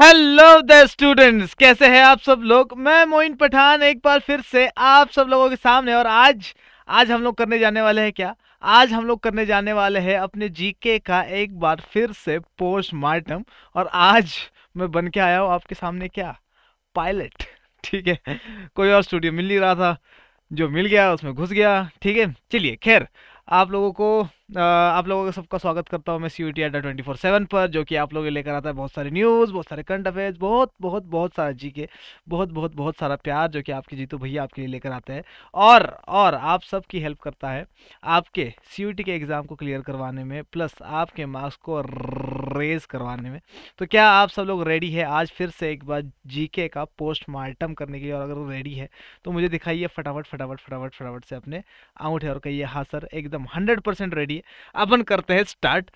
Hello the students कैसे हैं आप सब लोग मैं मोइन पठान एक बार फिर से आप सब लोगों के सामने और आज आज हम लोग करने जाने वाले हैं क्या आज हम लोग करने जाने वाले हैं अपने जीके का एक बार फिर से पोस्टमार्टम और आज मैं बन के आया हूँ आपके सामने क्या पायलट ठीक है कोई और स्टूडियो मिल नहीं रहा था जो मिल गया उसमें घुस गया ठीक है चलिए खैर आप लोगों को आप लोगों का सबका स्वागत करता हूँ मैं C U T Adda twenty four seven पर जो कि आप लोगों लेकर आता है बहुत सारे न्यूज़ बहुत सारे करंट अफेयर्स बहुत बहुत बहुत सारा जी के बहुत बहुत बहुत सारा प्यार जो कि आपके जीतू भैया आपके लिए लेकर आते हैं और और आप सब की हेल्प करता है आपके सी यू टी के एग्ज़ाम को क्लियर करवाने में प्लस आपके मार्क्स को रेज करवाने में तो क्या आप सब लोग रेडी है आज फिर से एक बार जी के का पोस्टमार्टम करने के लिए और अगर रेडी है तो मुझे दिखाइए फटाफट फटाफट फटाफट फटाफट से अपने आउट है और कहिए हाँ सर एकदम हंड्रेड परसेंट रेडी चाहिए अपन करते हैं स्टार्ट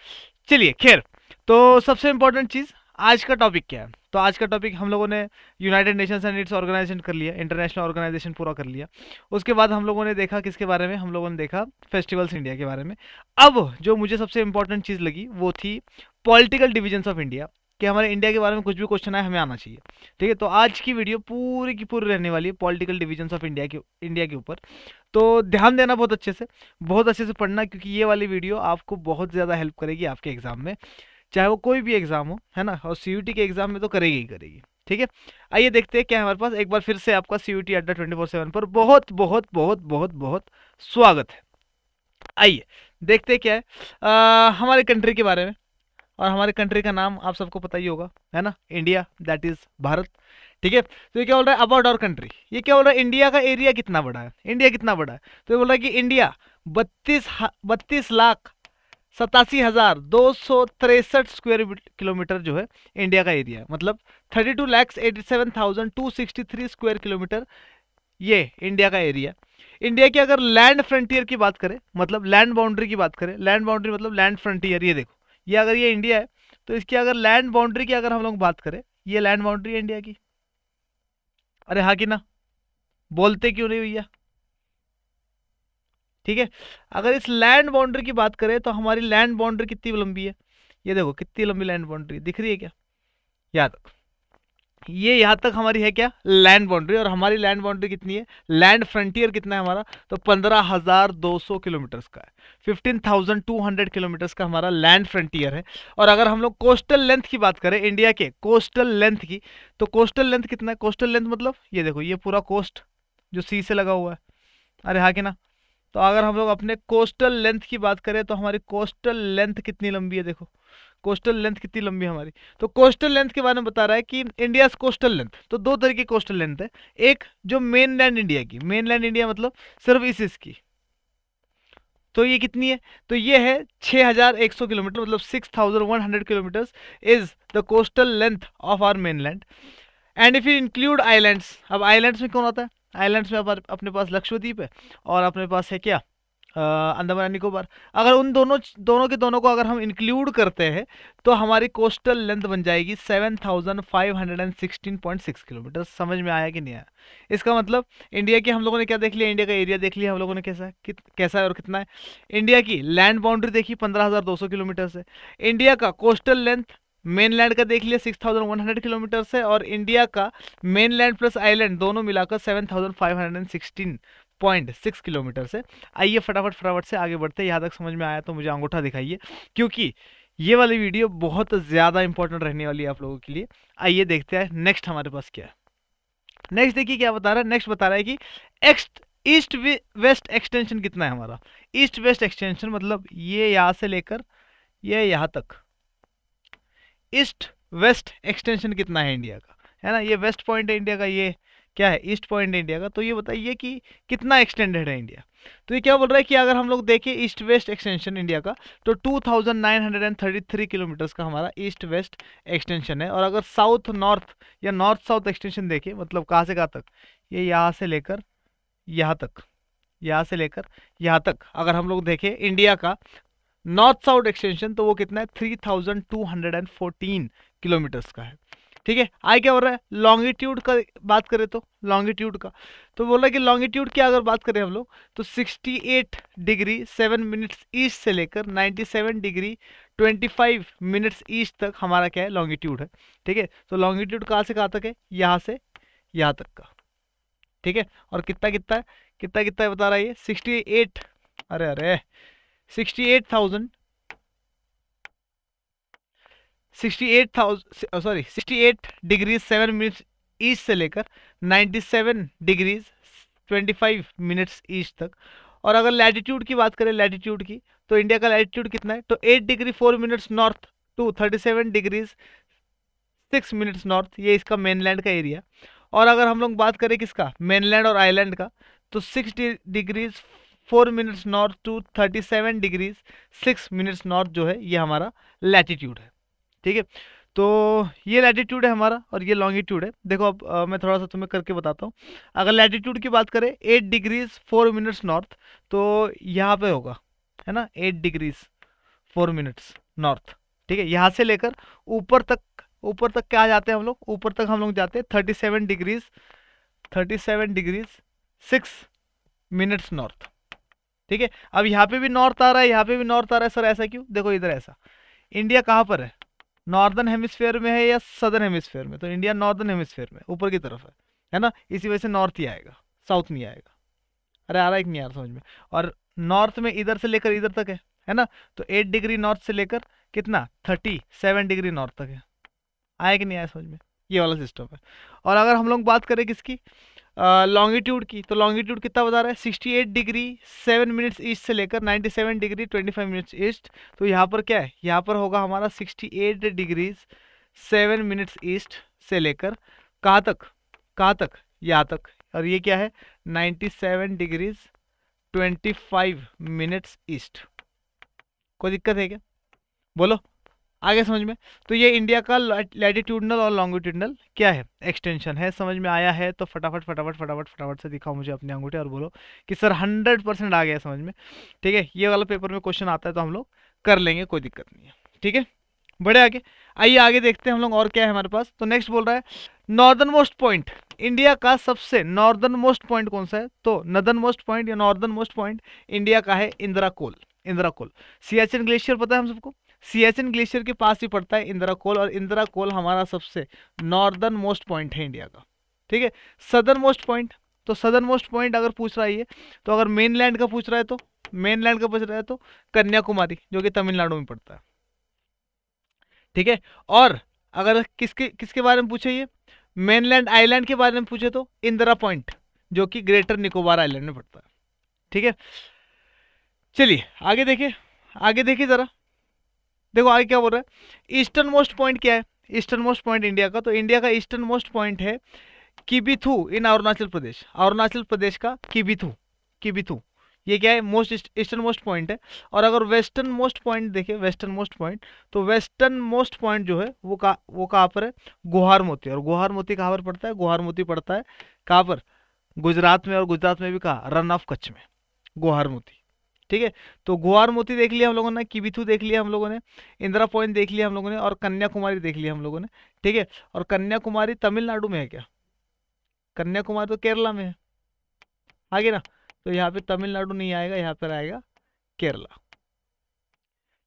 चलिए खैर तो सबसे इम्पोर्टेंट चीज़ आज का टॉपिक क्या है तो आज का टॉपिक हम लोगों ने United Nations and its organization कर लिया इंटरनेशनल ऑर्गेनाइजेशन पूरा कर लिया उसके बाद हम लोगों ने देखा किसके बारे में हम लोगों ने देखा फेस्टिवल्स इंडिया के बारे में अब जो मुझे सबसे इंपॉर्टेंट चीज़ लगी वो थी पॉलिटिकल डिविजन्स ऑफ इंडिया कि हमारे इंडिया के बारे में कुछ भी क्वेश्चन आए हमें आना चाहिए ठीक है तो आज की वीडियो पूरी की पूरी रहने वाली है पॉलिटिकल डिविजन्स ऑफ इंडिया के इंडिया के ऊपर तो ध्यान देना बहुत अच्छे से बहुत अच्छे से पढ़ना क्योंकि ये वाली वीडियो आपको बहुत ज़्यादा हेल्प करेगी आपके एग्ज़ाम में चाहे वो कोई भी एग्ज़ाम हो है ना और सी के एग्ज़ाम में तो करेगी ही करेगी ठीक है आइए देखते हैं क्या हमारे पास एक बार फिर से आपका C U T Adda twenty four seven पर बहुत बहुत बहुत बहुत बहुत स्वागत है आइए देखते क्या है आ, हमारे कंट्री के बारे में और हमारे कंट्री का नाम आप सबको पता ही होगा है ना इंडिया दैट इज भारत ठीक है तो ये क्या बोल रहा है अबाउट आवर कंट्री ये क्या बोल रहा है इंडिया का एरिया कितना बड़ा है इंडिया कितना बड़ा है तो ये बोल रहा है कि इंडिया बत्तीस बत्तीस लाख सतासी हज़ार दो सौ तिरसठ स्क्वायर किलोमीटर जो है इंडिया का एरिया मतलब thirty two lakhs eighty seven thousand two sixty three square kilometre ये इंडिया का एरिया इंडिया की अगर लैंड फ्रंटियर की बात करें मतलब लैंड बाउंड्री की बात करें लैंड बाउंड्री मतलब लैंड फ्रंटियर ये देखो ये अगर ये इंडिया है तो इसकी अगर लैंड बाउंड्री की अगर हम लोग बात करें ये लैंड बाउंड्री है इंडिया की अरे हाँ कि ना बोलते क्यों नहीं भैया ठीक है अगर इस लैंड बाउंड्री की बात करें तो हमारी लैंड बाउंड्री कितनी लंबी है ये देखो कितनी लंबी लैंड बाउंड्री दिख रही है क्या याद रखो ये यहाँ तक हमारी है क्या लैंड बाउंड्री और हमारी लैंड बाउंड्री कितनी है लैंड फ्रंटियर कितना है हमारा तो पंद्रह हजार दो सौ किलोमीटर्स का है fifteen thousand two hundred kilometres का हमारा लैंड फ्रंटियर है और अगर हम लोग कोस्टल लेंथ की बात करें इंडिया के कोस्टल लेंथ की तो कोस्टल लेंथ कितना है कोस्टल लेंथ मतलब ये देखो ये पूरा कोस्ट जो सी से लगा हुआ है अरे हाँ के ना तो अगर हम लोग अपने कोस्टल लेंथ की बात करें तो हमारी कोस्टल लेंथ कितनी लंबी है देखो कोस्टल लेंथ कितनी लंबी हमारी तो कोस्टल लेंथ के बारे में बता रहा है कि इंडिया कोस्टल लेंथ तो दो तरह की कोस्टल लेंथ है एक जो मेन लैंड इंडिया की मेन लैंड इंडिया मतलब सिर्फ की इसकी तो ये कितनी है तो ये है 6,100 किलोमीटर मतलब 6,100 किलोमीटर is the coastal length of our main land and if you include islands अब आइलैंड्स में कौन आता है आइलैंड्स में अपने पास लक्षद्वीप है और अपने पास है क्या अंदमान निकोबार अगर उन दोनों दोनों के दोनों को अगर हम इंक्लूड करते हैं तो हमारी कोस्टल लेंथ बन जाएगी 7,516.6 किलोमीटर समझ में आया कि नहीं आया इसका मतलब इंडिया की हम लोगों ने क्या देख लिया इंडिया का एरिया देख लिया हम लोगों ने कैसा है कैसा है और कितना है इंडिया की लैंड बाउंड्री देखी पंद्रह किलोमीटर से इंडिया का कोस्टल लेंथ मेन लैंड का देख लिया six thousand one hundred kilometre है और इंडिया का मेन लैंड प्लस आइलैंड दोनों मिलाकर seven thousand five hundred sixteen point six kilometre से आइए फटाफट फटाफट से आगे बढ़ते यहाँ तक समझ में आया तो मुझे अंगूठा दिखाइए क्योंकि ये वाली वीडियो बहुत ज़्यादा इंपॉर्टेंट रहने वाली है आप लोगों के लिए आइए देखते हैं नेक्स्ट हमारे पास क्या है नेक्स्ट देखिए क्या बता रहा है नेक्स्ट बता रहा है कि एक्स्ट ईस्ट वेस्ट एक्सटेंशन कितना है हमारा ईस्ट वेस्ट एक्सटेंशन मतलब ये यहाँ से लेकर ये यहाँ तक ईस्ट वेस्ट एक्सटेंशन कितना है इंडिया का है ना ये वेस्ट पॉइंट है इंडिया का ये क्या है ईस्ट पॉइंट इंडिया का तो ये बताइए कि कितना एक्सटेंडेड है इंडिया तो ये क्या बोल रहा है कि अगर हम लोग देखें ईस्ट वेस्ट एक्सटेंशन इंडिया का तो 2933 किलोमीटर्स का हमारा ईस्ट वेस्ट एक्सटेंशन है और अगर साउथ नॉर्थ या नॉर्थ साउथ एक्सटेंशन देखें मतलब कहाँ से कहाँ तक ये यहाँ से लेकर यहाँ तक यहाँ से लेकर यहाँ तक अगर हम लोग देखें इंडिया का नॉर्थ साउथ एक्सटेंशन तो वो कितना है three thousand two hundred and fourteen kilometres का है ठीक है आगे क्या हो रहा है लॉन्गिट्यूड का बात करें तो लॉन्गिट्यूड का तो बोला कि लॉन्गिट्यूड की अगर बात करें हम लोग तो 68 डिग्री 7 मिनट्स ईस्ट से लेकर 97 डिग्री 25 मिनट्स ईस्ट तक हमारा क्या है लॉन्गिट्यूड है ठीक है तो लॉन्गिट्यूड कहाँ से कहाँ तक है यहाँ से यहाँ तक का ठीक है और कितना कितना है कितना कितना है बता रहा है ये सिक्सटी अरे अरे sixty eight thousand sixty eight sorry sixty eight degrees seven minutes east से लेकर ninety seven degrees twenty five minutes east तक और अगर लैटिट्यूड की बात करें लैटिट्यूड की तो इंडिया का लैटिट्यूड कितना है तो eight degree four minutes north to thirty seven degrees six minutes north ये इसका मेनलैंड का एरिया और अगर हम लोग बात करें किसका मेनलैंड और आइलैंड का तो six degrees four minutes north to thirty seven degrees six minutes north जो है ये हमारा लैटिट्यूड है ठीक है तो ये लैटिट्यूड है हमारा और ये लॉन्गिट्यूड है देखो अब आ, मैं थोड़ा सा तुम्हें करके बताता हूँ अगर लैटिट्यूड की बात करें eight degrees four minutes north तो यहाँ पे होगा है ना eight degrees four minutes north ठीक है यहाँ से लेकर ऊपर तक ऊपर तक क्या जाते हैं हम लोग ऊपर तक हम लोग जाते हैं thirty seven degrees thirty seven degrees six minutes north ठीक है अब यहाँ पे भी नॉर्थ आ रहा है यहाँ पे भी नॉर्थ आ रहा है सर ऐसा क्यों देखो इधर ऐसा इंडिया कहाँ पर है नॉर्दर्न हेमिस्फेयर में है या सदर्न हेमिस्फेयर में तो इंडिया नॉर्दर्न हेमिस्फेयर में ऊपर की तरफ है है ना इसी वजह से नॉर्थ ही आएगा साउथ नहीं आएगा अरे आ रहा है कि नहीं आ रहा समझ में और नॉर्थ में इधर से लेकर इधर तक है है ना तो एट डिग्री नॉर्थ से लेकर कितना थर्टी सेवन डिग्री नॉर्थ तक है आया कि नहीं आया समझ में ये वाला सिस्टम है और अगर हम लोग बात करें किसकी लॉन्गिट्यूड की तो लॉन्गिट्यूड कितना बता रहा है sixty eight degree seven minutes east से लेकर ninety seven degree twenty five minutes east तो यहाँ पर क्या है यहाँ पर होगा हमारा sixty eight degrees seven minutes east से लेकर कहाँ तक कहाँ तक यहाँ तक और ये क्या है ninety seven degrees twenty five minutes east कोई दिक्कत है क्या बोलो आगे समझ में तो ये इंडिया का लैटिट्यूडनल और लॉन्गिट्यूडनल क्या है एक्सटेंशन है समझ में आया है तो फटाफट फटाफट फटाफट फटाफट से दिखाओ मुझे अपने अंगूठे और बोलो कि सर हंड्रेड परसेंट आ गया समझ में ठीक है ये वाला पेपर में क्वेश्चन आता है तो हम लोग कर लेंगे कोई दिक्कत नहीं है ठीक है बड़े आगे आइए आगे देखते हैं हम लोग और क्या है हमारे पास तो नेक्स्ट बोल रहा है नॉर्दर्न मोस्ट पॉइंट इंडिया का सबसे नॉर्दर्न मोस्ट पॉइंट कौन सा है तो नदर्न मोस्ट पॉइंट या नॉर्दर्न मोस्ट पॉइंट इंडिया का है Indira Col Indira Col Siachen glacier पता है हम सबको सियाचिन ग्लेशियर के पास ही पड़ता है इंदिरा कोल और इंदिरा कोल हमारा सबसे नॉर्दर्न मोस्ट पॉइंट है इंडिया का ठीक है सदर्न मोस्ट पॉइंट तो सदर्न मोस्ट पॉइंट अगर पूछ रहा है तो अगर मेनलैंड का पूछ रहा है तो मेनलैंड का पूछ रहा है तो कन्याकुमारी जो कि तमिलनाडु में पड़ता है ठीक है और अगर किसके किसके बारे में पूछे ये मेनलैंड आइलैंड के बारे में पूछे तो इंदिरा पॉइंट जो कि ग्रेटर निकोबार आइलैंड में पड़ता है ठीक है चलिए आगे देखिए आगे देखिए ज़रा देखो आगे क्या बोल रहा है ईस्टर्न मोस्ट पॉइंट क्या है ईस्टर्न मोस्ट पॉइंट इंडिया का तो इंडिया का ईस्टर्न मोस्ट पॉइंट है किबिथू इन अरुणाचल प्रदेश अरुणाचल प्रदेश का किबिथू किबिथू ये क्या है मोस्ट ईस्टर्न मोस्ट पॉइंट है और अगर वेस्टर्न मोस्ट पॉइंट देखें वेस्टर्न मोस्ट पॉइंट तो वेस्टर्न मोस्ट पॉइंट जो है वो का वो कहाँ पर है गुहार मोती और गुहार मोती कहाँ पर पड़ता है गुहार मोती पड़ता है कहाँ पर गुजरात में और गुजरात में भी कहा रन ऑफ कच्छ में गुहार मोती ठीक है तो गुआर मोती देख लिया हम लोगों ने किबिथू देख लिया हम लोगों ने इंदिरा पॉइंट देख लिया हम लोगों ने और कन्याकुमारी देख लिया हम लोगों ने ठीक है और कन्याकुमारी तमिलनाडु में है क्या कन्याकुमारी तो केरला में है आगे ना तो यहाँ पे तमिलनाडु नहीं आएगा यहाँ पर आएगा केरला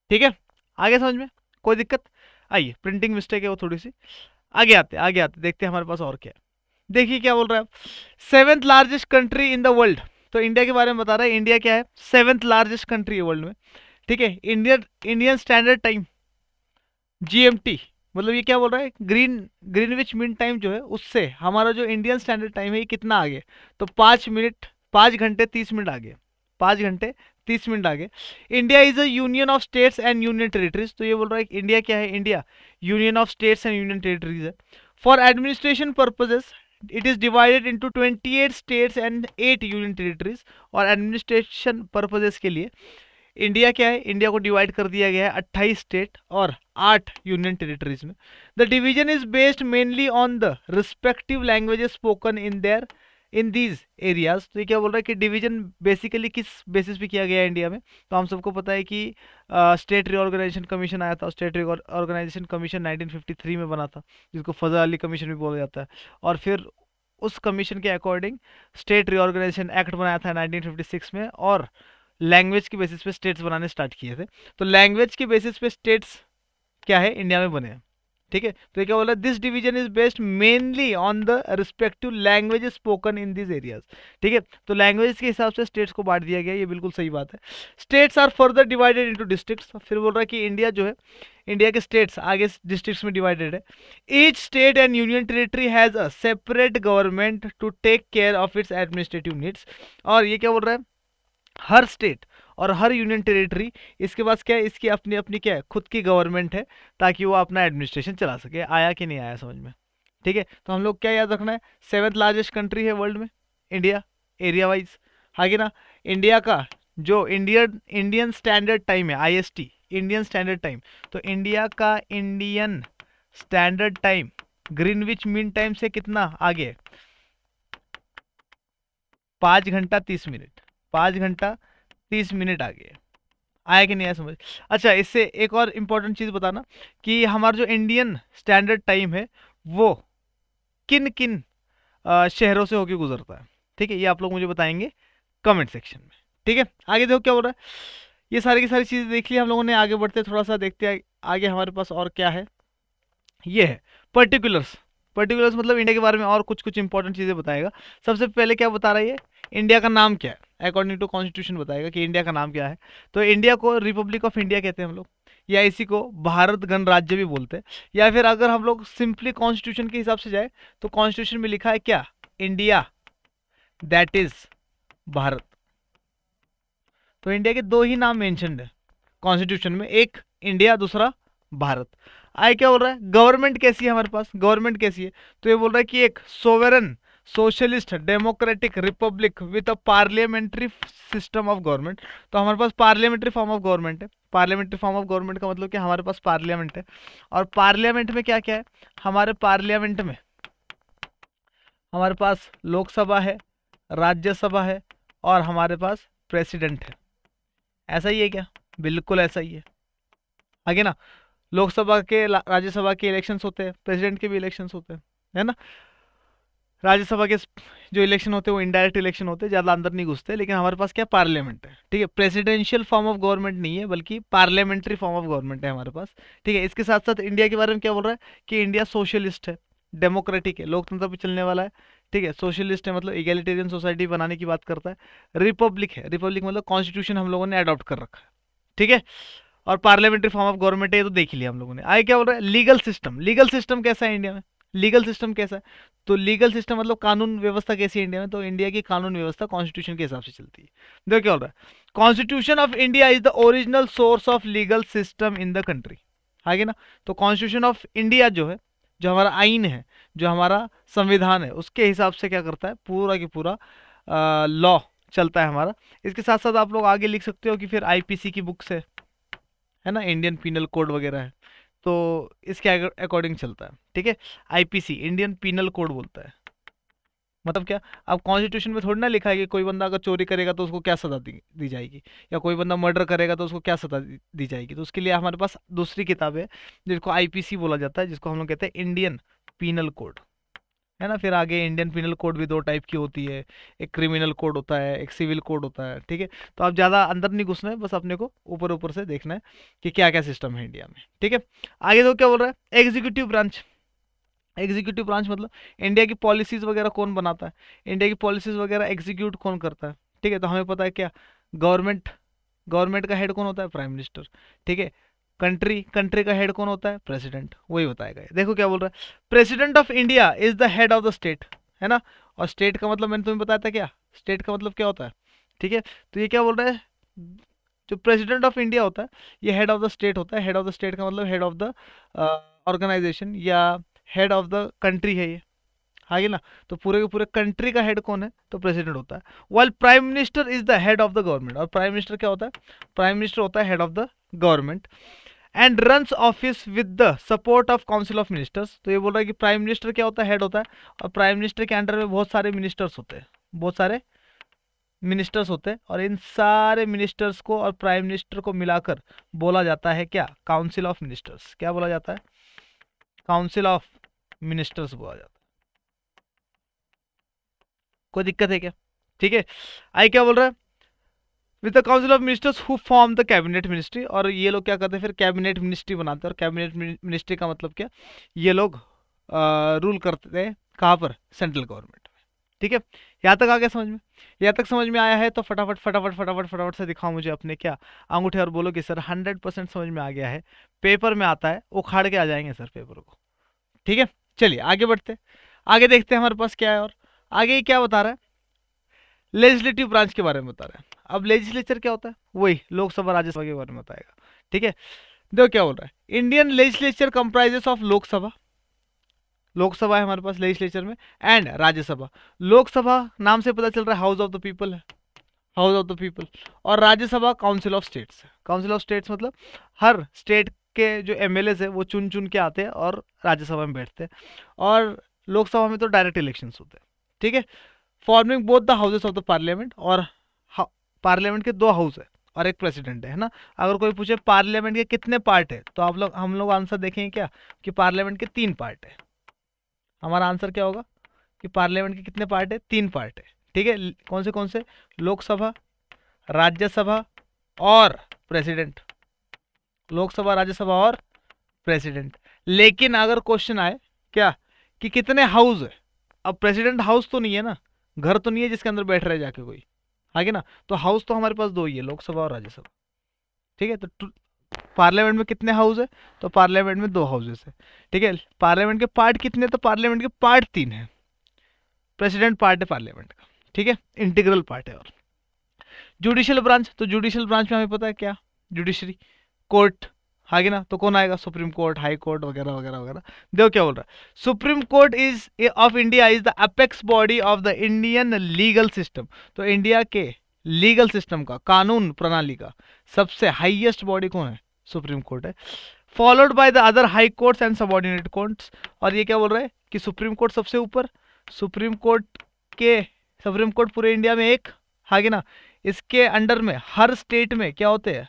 ठीक है आगे समझ में कोई दिक्कत आइए प्रिंटिंग मिस्टेक है वो थोड़ी सी आगे आते आगे आते देखते हैं हमारे पास और क्या है देखिए क्या बोल रहा है seventh largest country in the world तो इंडिया के बारे में बता रहा है इंडिया क्या है सेवेंथ लार्जेस्ट कंट्री है वर्ल्ड में ठीक है Indian Indian standard time GMT मतलब ये क्या बोल रहा है ग्रीन ग्रीनविच मिन टाइम जो है उससे हमारा जो इंडियन स्टैंडर्ड टाइम है ये कितना आगे तो पाँच मिनट पाँच घंटे तीस मिनट आगे पाँच घंटे तीस मिनट आगे India is a union of states and union territories तो ये बोल रहा है इंडिया क्या है India union of states and union territories है for administration purposes it is divided into 28 states and 8 union territories और एडमिनिस्ट्रेशन पर्पजेस के लिए इंडिया क्या है इंडिया को डिवाइड कर दिया गया है 28 स्टेट और 8 यूनियन टेरिटरीज में the division is based mainly on the respective languages spoken in their in these areas तो ये क्या बोल रहा है कि डिवीजन बेसिकली किस बेसिस पे किया गया है इंडिया में तो हम सबको पता है कि स्टेट रिओर्गेनाइजेशन कमीशन आया था स्टेट रिओर्गेनाइजेशन कमीशन 1953 में बना था जिसको फजल अली कमीशन भी बोला जाता है और फिर उस कमीशन के अकॉर्डिंग स्टेट रिओर्गेनाइजेशन एक्ट बनाया था नाइनटीन में और लैंग्वेज के बेसिस पे स्टेट्स बनाने स्टार्ट किए थे तो लैंग्वेज के बेसिस पे स्टेट्स क्या है इंडिया में बने हैं ठीक है तो क्या बोला this division is based mainly on the respective language spoken in this areas ठीक है तो लैंग्वेज के हिसाब से स्टेट्स को बांट दिया गया ये बिल्कुल सही बात है states are further divided into districts फिर बोल रहा है कि इंडिया जो है इंडिया के स्टेट्स आगे डिस्ट्रिक्ट में डिवाइडेड है each state and union territory has a separate government to take care of its administrative needs और ये क्या बोल रहा है हर स्टेट और हर यूनियन टेरिटरी इसके पास क्या है इसकी अपनी अपनी क्या है खुद की गवर्नमेंट है ताकि वो अपना एडमिनिस्ट्रेशन चला सके आया कि नहीं आया समझ में ठीक है तो हम लोग क्या याद रखना है सेवन्थ लार्जेस्ट कंट्री है वर्ल्ड में इंडिया एरिया वाइज आगे ना इंडिया का जो इंडियन इंडियन स्टैंडर्ड टाइम है आई इंडियन स्टैंडर्ड टाइम तो इंडिया का Indian standard time Greenwich mean time से कितना आगे पाँच घंटा तीस मिनट पाँच घंटा तीस मिनट आ गए आया कि नहीं आया समझ अच्छा इससे एक और इम्पोर्टेंट चीज़ बताना कि हमारा जो इंडियन स्टैंडर्ड टाइम है वो किन किन शहरों से होके गुजरता है ठीक है ये आप लोग मुझे बताएंगे कमेंट सेक्शन में ठीक है आगे देखो क्या हो रहा है ये सारी की सारी चीज़ें देख ली हम लोगों ने आगे बढ़ते थोड़ा सा देखते आगे, आगे हमारे पास और क्या है ये है पर्टिकुलर्स पर्टिकुलर्स मतलब इंडिया के बारे में और कुछ कुछ इंपॉर्टेंट चीज़ें बताएगा सबसे पहले क्या बता रहा है इंडिया का नाम क्या है अकॉर्डिंग टू कॉन्स्टिट्यूशन बताएगा कि इंडिया का नाम क्या है तो इंडिया को रिपब्लिक ऑफ इंडिया कहते हैं हम लोग या इसी को भारत गणराज्य भी बोलते हैं या फिर अगर हम लोग सिंपली कॉन्स्टिट्यूशन के हिसाब से जाए तो कॉन्स्टिट्यूशन में लिखा है क्या इंडिया दैट इज भारत तो इंडिया के दो ही नाम मेंशनड है कॉन्स्टिट्यूशन में एक इंडिया दूसरा भारत आए क्या बोल रहा है गवर्नमेंट कैसी है हमारे पास गवर्नमेंट कैसी है तो ये बोल रहा है कि एक sovereign socialist democratic republic with a parliamentary system of government तो हमारे पास पार्लियामेंट्री फॉर्म ऑफ गवर्नमेंट है पार्लियामेंट्री फॉर्म ऑफ गवर्नमेंट का मतलब कि हमारे पास पार्लियामेंट है और पार्लियामेंट में क्या क्या है हमारे पार्लियामेंट में हमारे पास लोकसभा है राज्यसभा है और हमारे पास प्रेसिडेंट है ऐसा ही है क्या बिल्कुल ऐसा ही है आगे ना लोकसभा के राज्यसभा के इलेक्शंस होते हैं प्रेसिडेंट के भी इलेक्शंस होते हैं है ना राज्यसभा के जो इलेक्शन होते हैं वो इनडायरेक्ट इलेक्शन होते हैं ज़्यादा अंदर नहीं घुसते लेकिन हमारे पास क्या पार्लियामेंट है ठीक है प्रेसिडेंशियल फॉर्म ऑफ गवर्नमेंट नहीं है बल्कि पार्लियामेंट्री फॉर्म ऑफ गवर्नमेंट है हमारे पास ठीक है इसके साथ साथ इंडिया के बारे में क्या बोल रहा है कि इंडिया सोशलिस्ट है डेमोक्रेटिक है लोकतंत्र पर चलने वाला है ठीक है सोशलिस्ट है मतलब इगेलिटेरियन सोसाइटी बनाने की बात करता है रिपब्लिक है रिपब्लिक मतलब कॉन्स्टिट्यूशन हम लोगों ने अडॉप्ट कर रखा है ठीक है और पार्लियामेंट्री फॉर्म ऑफ गवर्नमेंट है ये तो देख लिया हम लोगों ने आए क्या बोल रहा है लीगल सिस्टम लीगल सिस्टम कैसा है इंडिया में लीगल सिस्टम कैसा है तो लीगल सिस्टम मतलब कानून व्यवस्था कैसी है इंडिया में तो इंडिया की कानून व्यवस्था कॉन्स्टिट्यूशन के हिसाब से चलती है देखो क्या हो रहा है constitution of India is the original source of legal system in the country आगे ना तो कॉन्स्टिट्यूशन ऑफ इंडिया जो है जो हमारा आइन है जो हमारा संविधान है उसके हिसाब से क्या करता है पूरा के पूरा लॉ चलता है हमारा इसके साथ साथ आप लोग आगे लिख सकते हो कि फिर आईपीसी की बुक्स है है ना इंडियन पिनल कोड वगैरह है तो इसके अकॉर्डिंग चलता है ठीक है आईपीसी इंडियन पीनल कोड बोलता है मतलब क्या अब कॉन्स्टिट्यूशन में थोड़ी ना लिखा है कि कोई बंदा अगर चोरी करेगा तो उसको क्या सजा दी, दी जाएगी या कोई बंदा मर्डर करेगा तो उसको क्या सजा दी, दी जाएगी तो उसके लिए हमारे पास दूसरी किताब है जिसको आईपीसी बोला जाता है जिसको हम लोग कहते हैं इंडियन पीनल कोड है ना फिर आगे इंडियन पिनल कोड भी दो टाइप की होती है एक क्रिमिनल कोड होता है एक सिविल कोड होता है ठीक है तो आप ज़्यादा अंदर नहीं घुसना है बस अपने को ऊपर ऊपर से देखना है कि क्या क्या सिस्टम है इंडिया में ठीक है आगे तो क्या बोल रहा है एग्जीक्यूटिव ब्रांच एग्जीक्यूटिव ब्रांच मतलब इंडिया की पॉलिसीज वगैरह कौन बनाता है इंडिया की पॉलिसीज वगैरह एग्जीक्यूट कौन करता है ठीक है तो हमें पता है क्या गवर्नमेंट गवर्नमेंट का हेड कौन होता है प्राइम मिनिस्टर ठीक है कंट्री कंट्री का हेड कौन होता है प्रेसिडेंट वही बताएगा देखो क्या बोल रहा है president of India is the head of the state है ना और स्टेट का मतलब मैंने तुम्हें बताया था क्या स्टेट का मतलब क्या होता है ठीक है तो ये क्या बोल रहा है जो प्रेसिडेंट ऑफ इंडिया होता है ये हेड ऑफ द स्टेट होता है हेड ऑफ द स्टेट का मतलब हेड ऑफ द ऑर्गेनाइजेशन या हेड ऑफ द कंट्री है ये आगे हाँ ना तो पूरे के पूरे कंट्री का हेड कौन है तो प्रेसिडेंट होता है well prime minister is the head of the government और प्राइम मिनिस्टर क्या होता है प्राइम मिनिस्टर होता है head of the government and run office with the support of council of ministers तो ये बोल रहा है कि प्राइम मिनिस्टर क्या होता है हेड होता है और प्राइम मिनिस्टर के अंडर में बहुत सारे मिनिस्टर्स होते हैं बहुत सारे मिनिस्टर्स होते हैं और इन सारे मिनिस्टर्स को और प्राइम मिनिस्टर को मिलाकर बोला जाता है क्या काउंसिल ऑफ मिनिस्टर्स क्या बोला जाता है काउंसिल ऑफ मिनिस्टर्स बोला जाता है कोई दिक्कत है क्या ठीक है आई क्या बोल रहा है with the council of ministers who form the cabinet ministry और ये लोग क्या करते हैं फिर कैबिनेट मिनिस्ट्री बनाते हैं और कैबिनेट मिनिस्ट्री का मतलब क्या ये लोग रूल करते हैं कहाँ पर सेंट्रल गवर्नमेंट में ठीक है यहाँ तक आ गया समझ में यहाँ तक समझ में आया है तो फटाफट फटाफट फटाफट फटाफट से दिखाओ मुझे अपने क्या अंगूठे और बोलो कि सर हंड्रेड परसेंट समझ में आ गया है पेपर में आता है उखाड़ के आ जाएंगे सर पेपर को ठीक है चलिए आगे बढ़ते आगे देखते हैं हमारे पास क्या है और आगे क्या बता रहा है लेजिस्लेटिव ब्रांच के बारे में बता रहे हैं अब लेजिस्लेचर क्या होता है वही लोकसभा राज्यसभा के बारे में बताएगा ठीक है देखो क्या बोल रहा है Indian legislature comprises of Lok Sabha Lok Sabha है हमारे पास लेजिस्लेचर में एंड राज्यसभा लोकसभा नाम से पता चल रहा है हाउस ऑफ द पीपल है हाउस ऑफ द पीपल और Rajya Sabha council of states council of states मतलब हर स्टेट के जो एम है वो चुन चुन के आते हैं और राज्यसभा में बैठते हैं और लोकसभा में तो डायरेक्ट इलेक्शंस होते हैं ठीक है forming both the houses of the parliament और पार्लियामेंट के दो हाउस है और एक प्रेसिडेंट है है ना अगर कोई पूछे पार्लियामेंट के कितने पार्ट है तो आप लोग हम लोग आंसर देखेंगे क्या कि पार्लियामेंट के तीन पार्ट है हमारा आंसर क्या होगा कि पार्लियामेंट के कितने पार्ट है तीन पार्ट है ठीक है कौन से कौन से लोकसभा राज्यसभा और प्रेसिडेंट लोकसभा राज्यसभा और प्रेसिडेंट लेकिन अगर क्वेश्चन आए क्या कि कितने हाउस है अब प्रेसिडेंट हाउस तो नहीं है ना घर तो नहीं है जिसके अंदर बैठ रहे जाके कोई आगे हाँ ना तो हाउस तो हमारे पास दो ही है लोकसभा और राज्यसभा ठीक है तो पार्लियामेंट में कितने हाउस है तो पार्लियामेंट में दो हाउसेस है ठीक है पार्लियामेंट के पार्ट कितने तो पार्लियामेंट के पार्ट तीन है प्रेसिडेंट पार्ट है पार्लियामेंट का ठीक है इंटीग्रल पार्ट है और जुडिशियल ब्रांच तो जुडिशियल ब्रांच में हमें पता है क्या जुडिशरी कोर्ट आगे ना तो कौन आएगा सुप्रीम कोर्ट हाई कोर्ट वगैरह वगैरह वगैरह देखो क्या बोल रहा है supreme court is of India is the apex body of the Indian legal system तो इंडिया के लीगल सिस्टम का कानून प्रणाली का सबसे हाईएस्ट बॉडी कौन है सुप्रीम कोर्ट है followed by the other high courts and subordinate courts और ये क्या बोल रहे हैं कि सुप्रीम कोर्ट सबसे ऊपर सुप्रीम कोर्ट के सुप्रीम कोर्ट पूरे इंडिया में एक आगे ना इसके अंडर में हर स्टेट में क्या होते हैं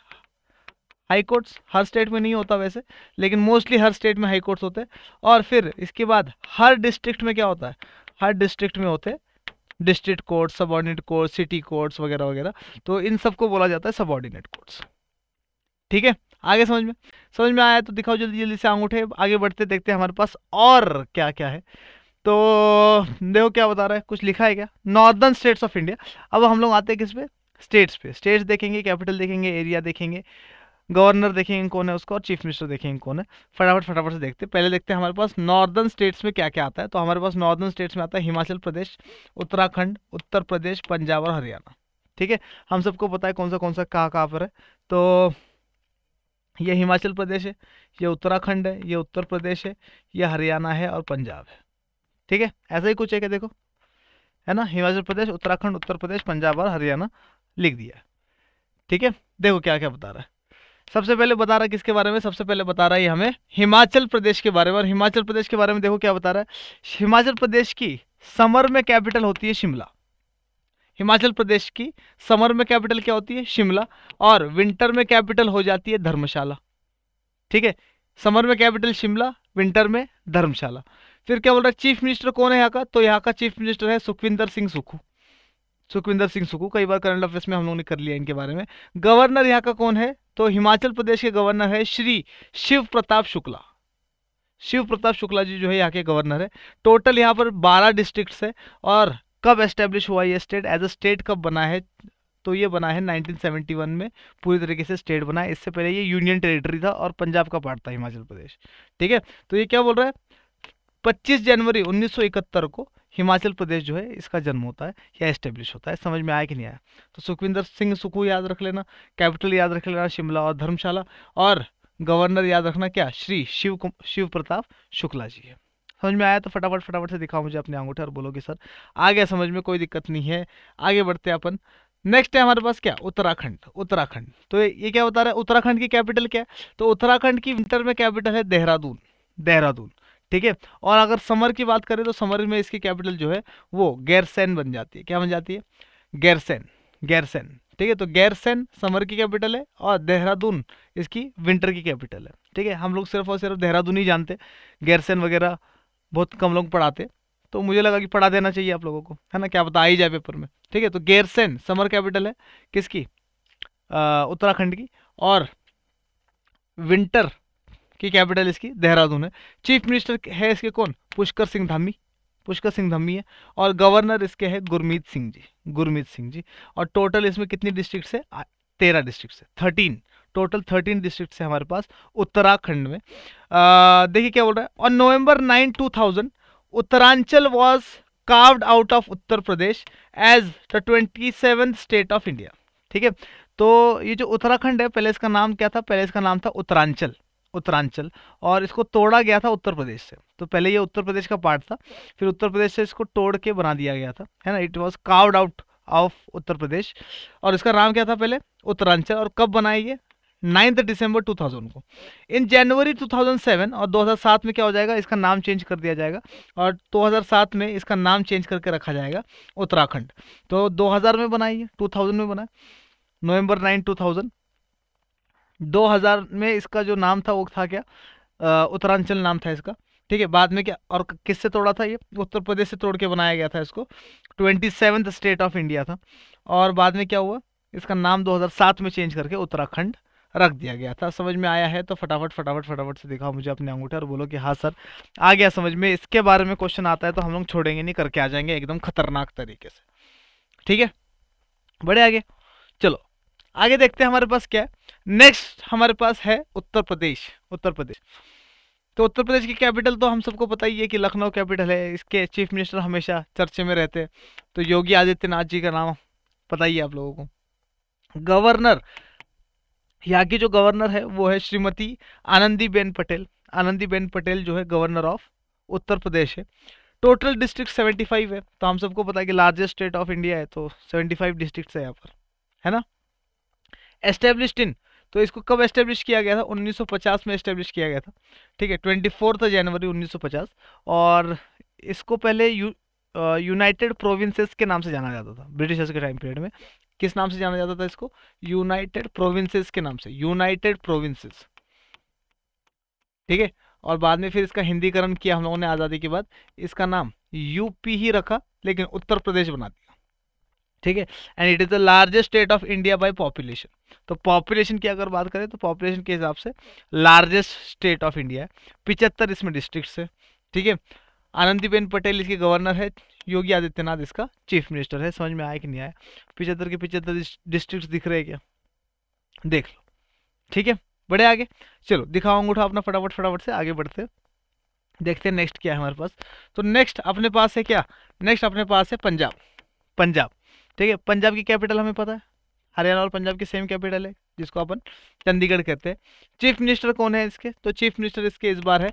हाई कोर्ट्स हर स्टेट में नहीं होता वैसे लेकिन मोस्टली हर स्टेट में हाई कोर्ट्स होते हैं और फिर इसके बाद हर डिस्ट्रिक्ट में क्या होता है हर डिस्ट्रिक्ट में होते district court subordinate court city courts वगैरह वगैरह तो इन सबको बोला जाता है सबॉर्डिनेट कोर्ट्स ठीक है आगे समझ में समझ में आया तो दिखाओ जल्दी जल्दी से अंगूठे आगे बढ़ते देखते हमारे पास और क्या क्या है तो देखो क्या बता रहा है कुछ लिखा है क्या नॉर्दर्न स्टेट्स ऑफ इंडिया अब हम लोग आते हैं किस पे स्टेट्स पे स्टेट्स देखेंगे कैपिटल देखेंगे एरिया देखेंगे गवर्नर देखेंगे कौन है उसको और चीफ मिनिस्टर देखेंगे कौन है फटाफट फटाफट से देखते पहले देखते हैं हमारे पास नॉर्दर्न स्टेट्स में क्या क्या आता है तो हमारे पास नॉर्दर्न स्टेट्स में आता है हिमाचल प्रदेश उत्तराखंड उत्तर प्रदेश पंजाब और हरियाणा ठीक है हम सबको पता है कौन सा कौन सा कहाँ कहाँ पर है तो ये हिमाचल प्रदेश है ये उत्तराखंड है ये उत्तर प्रदेश है ये हरियाणा है और पंजाब है ठीक है ऐसा ही कुछ है क्या देखो है ना हिमाचल प्रदेश उत्तराखंड उत्तर प्रदेश पंजाब और हरियाणा लिख दिया ठीक है देखो क्या क्या बता रहा है सबसे पहले बता रहा है किसके बारे में सबसे पहले बता रहा है हमें हिमाचल प्रदेश के बारे में और हिमाचल प्रदेश के बारे में देखो क्या बता रहा है हिमाचल प्रदेश की समर में कैपिटल होती है शिमला हिमाचल प्रदेश की समर में कैपिटल क्या होती है शिमला और विंटर में कैपिटल हो जाती है धर्मशाला ठीक है समर में कैपिटल शिमला विंटर में धर्मशाला फिर क्या बोल रहा है चीफ मिनिस्टर कौन है यहाँ का तो यहाँ का चीफ मिनिस्टर है सुखविंदर सिंह सुखू सुखविंदर सिंह सुक्कू कई बार करंट अफेयर्स में हम लोगों ने कर लिया इनके बारे में गवर्नर यहाँ का कौन है तो हिमाचल प्रदेश के गवर्नर है श्री शिव प्रताप शुक्ला शिव प्रताप शुक्ला जी जो है यहाँ के गवर्नर है टोटल यहाँ पर बारह डिस्ट्रिक्ट है और कब एस्टेब्लिश हुआ ये स्टेट एज अ स्टेट कब बना है तो ये बना है 1971 में पूरी तरीके से स्टेट बना है इससे पहले ये यूनियन टेरिटरी था और पंजाब का पार्ट था हिमाचल प्रदेश ठीक है तो ये क्या बोल रहा है 25 जनवरी 1971 को हिमाचल प्रदेश जो है इसका जन्म होता है या इस्टेब्लिश होता है समझ में आया कि नहीं आया तो सुखविंदर सिंह सुकू याद रख लेना कैपिटल याद रख लेना शिमला और धर्मशाला और गवर्नर याद रखना क्या श्री शिव शिव प्रताप शुक्ला जी है समझ में आया तो फटाफट फटाफट से दिखाओ मुझे अपने अंगूठे और बोलो कि सर आ गया समझ में कोई दिक्कत नहीं है आगे बढ़ते अपन नेक्स्ट है हमारे पास क्या उत्तराखंड उत्तराखंड तो ये क्या बता रहा है उत्तराखंड की कैपिटल क्या है तो उत्तराखंड की विंटर में कैपिटल है देहरादून देहरादून ठीक है और अगर समर की बात करें तो समर में इसकी कैपिटल जो है वो गैरसैन बन जाती है क्या बन जाती है गैरसैन गैरसैन ठीक है तो गैरसैन समर की कैपिटल है और देहरादून इसकी विंटर की कैपिटल है ठीक है हम लोग सिर्फ और सिर्फ देहरादून ही जानते गैरसैन वगैरह बहुत कम लोग पढ़ाते तो मुझे लगा कि पढ़ा देना चाहिए आप लोगों को है ना क्या पता आ ही जाए पेपर में ठीक है तो गैरसैन समर कैपिटल है किसकी उत्तराखंड की और विंटर की कैपिटल इसकी देहरादून है चीफ मिनिस्टर है इसके कौन पुष्कर सिंह धामी पुष्कर सिंह धामी है और गवर्नर इसके है गुरमीत सिंह जी गुरमीत सिंह जी और टोटल इसमें कितनी डिस्ट्रिक्ट है तेरह डिस्ट्रिक्ट है थर्टीन टोटल थर्टीन डिस्ट्रिक्ट है हमारे पास उत्तराखंड में देखिए क्या बोल रहा है और November nine two thousand Uttaranchal was carved out of Uttar Pradesh as the twenty seven state of India ठीक है तो ये जो उत्तराखंड है पहले इसका नाम क्या था पहले इसका नाम था उत्तरांचल उत्तरांचल और इसको तोड़ा गया था उत्तर प्रदेश से तो पहले ये उत्तर प्रदेश का पार्ट था फिर उत्तर प्रदेश से इसको तोड़ के बना दिया गया था है ना it was carved out of Uttar Pradesh और इसका नाम क्या था पहले उत्तरांचल और कब बनाए ये नाइन्थ दिसंबर 2000 को इन जनवरी 2007 और 2007 में क्या हो जाएगा इसका नाम चेंज कर दिया जाएगा और 2007 में इसका नाम चेंज करके रखा जाएगा उत्तराखंड तो 2000 में बनाइए 2000 में बनाए नवंबर 9 2000 2000 में इसका जो नाम था वो था क्या उत्तरांचल नाम था इसका ठीक है बाद में क्या और किससे तोड़ा था ये उत्तर प्रदेश से तोड़ के बनाया गया था इसको twenty seventh state of India था और बाद में क्या हुआ इसका नाम 2007 में चेंज करके उत्तराखंड रख दिया गया था समझ में आया है तो फटाफट फटाफट फटाफट से दिखाओ मुझे अपने अंगूठे और बोलो कि हाँ सर आ गया समझ में इसके बारे में क्वेश्चन आता है तो हम लोग छोड़ेंगे नहीं करके आ जाएंगे एकदम खतरनाक तरीके से ठीक है बड़े आगे चलो आगे देखते हैं हमारे पास क्या है नेक्स्ट हमारे पास है उत्तर प्रदेश उत्तर प्रदेश तो उत्तर प्रदेश की कैपिटल तो हम सबको पता ही है कि लखनऊ कैपिटल है इसके चीफ मिनिस्टर हमेशा चर्चे में रहते हैं तो योगी आदित्यनाथ जी का नाम पता ही है आप लोगों को गवर्नर यहाँ की जो गवर्नर है वो है श्रीमती आनंदीबेन पटेल आनंदीबेन पटेल जो है गवर्नर ऑफ उत्तर प्रदेश है टोटल डिस्ट्रिक्ट सेवेंटी है तो हम सबको पता है कि लार्जेस्ट स्टेट ऑफ इंडिया है तो फाइव डिस्ट्रिक्ट है यहाँ पर है ना एस्टेब्लिश्ड इन तो इसको कब एस्टेब्लिश किया गया था 1950 में एस्टेब्लिश किया गया था ठीक है ट्वेंटी फोर्थ जनवरी 1950 और इसको पहले यू यूनाइटेड प्रोविंसेस के नाम से जाना जाता था ब्रिटिशर्स के टाइम पीरियड में किस नाम से जाना जाता था इसको यूनाइटेड प्रोविंसेस के नाम से यूनाइटेड प्रोविंसेस ठीक है और बाद में फिर इसका हिंदीकरण किया हम लोगों ने आज़ादी के बाद इसका नाम यूपी ही रखा लेकिन उत्तर प्रदेश बना दिया ठीक है and it is the largest state of India by population तो पॉपुलेशन की अगर बात करें तो पॉपुलेशन के हिसाब से लार्जेस्ट स्टेट ऑफ इंडिया है पिचहत्तर इसमें डिस्ट्रिक्ट है ठीक है आनंदीबेन पटेल इसके गवर्नर है योगी आदित्यनाथ इसका चीफ मिनिस्टर है समझ में आया कि नहीं आया पिछहत्तर के पिचहत्तर डिस्ट्रिक्ट दिख रहे क्या देख लो ठीक है बड़े आगे चलो दिखाऊंगा उठा अपना फटाफट फटाफट से आगे बढ़ते देखते हैं नेक्स्ट क्या है हमारे पास तो नेक्स्ट अपने पास है क्या नेक्स्ट अपने पास है पंजाब पंजाब ठीक है पंजाब की कैपिटल हमें पता है हरियाणा और पंजाब की सेम कैपिटल है जिसको अपन चंडीगढ़ कहते हैं चीफ मिनिस्टर कौन है इसके तो चीफ मिनिस्टर इसके इस बार है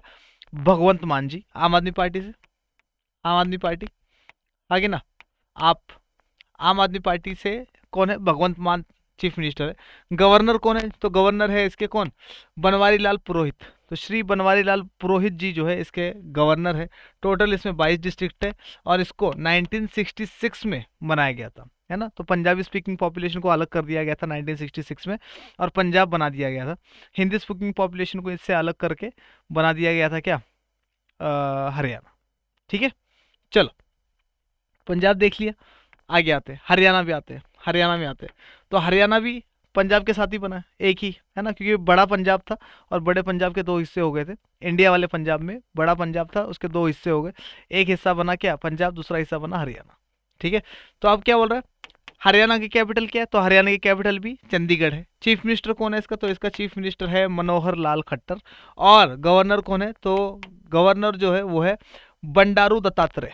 भगवंत मान जी आम आदमी पार्टी से आम आदमी पार्टी आगे ना आप आम आदमी पार्टी से कौन है भगवंत मान चीफ मिनिस्टर है गवर्नर कौन है तो गवर्नर है इसके कौन बनवारी लाल पुरोहित तो श्री बनवारी लाल पुरोहित जी जो है इसके गवर्नर है टोटल इसमें 22 डिस्ट्रिक्ट है और इसको 1966 में बनाया गया था है ना तो पंजाबी स्पीकिंग पॉपुलेशन को अलग कर दिया गया था 1966 में और पंजाब बना दिया गया था हिंदी स्पीकिंग पॉपुलेशन को इससे अलग करके बना दिया गया था क्या हरियाणा ठीक है चलो पंजाब देख लिया आगे आते हैं हरियाणा भी आते हैं हरियाणा में आते तो हरियाणा भी पंजाब के साथ ही बना है एक ही है ना क्योंकि बड़ा पंजाब था और बड़े पंजाब के दो हिस्से हो गए थे इंडिया वाले पंजाब में बड़ा पंजाब था उसके दो हिस्से हो गए एक हिस्सा बना क्या पंजाब दूसरा हिस्सा बना हरियाणा ठीक है तो आप क्या बोल रहे हैं हरियाणा की कैपिटल क्या है तो हरियाणा की कैपिटल भी चंडीगढ़ है चीफ मिनिस्टर कौन है इसका तो इसका चीफ मिनिस्टर है मनोहर लाल खट्टर और गवर्नर कौन है तो गवर्नर जो है वो है बंडारू दत्तात्रेय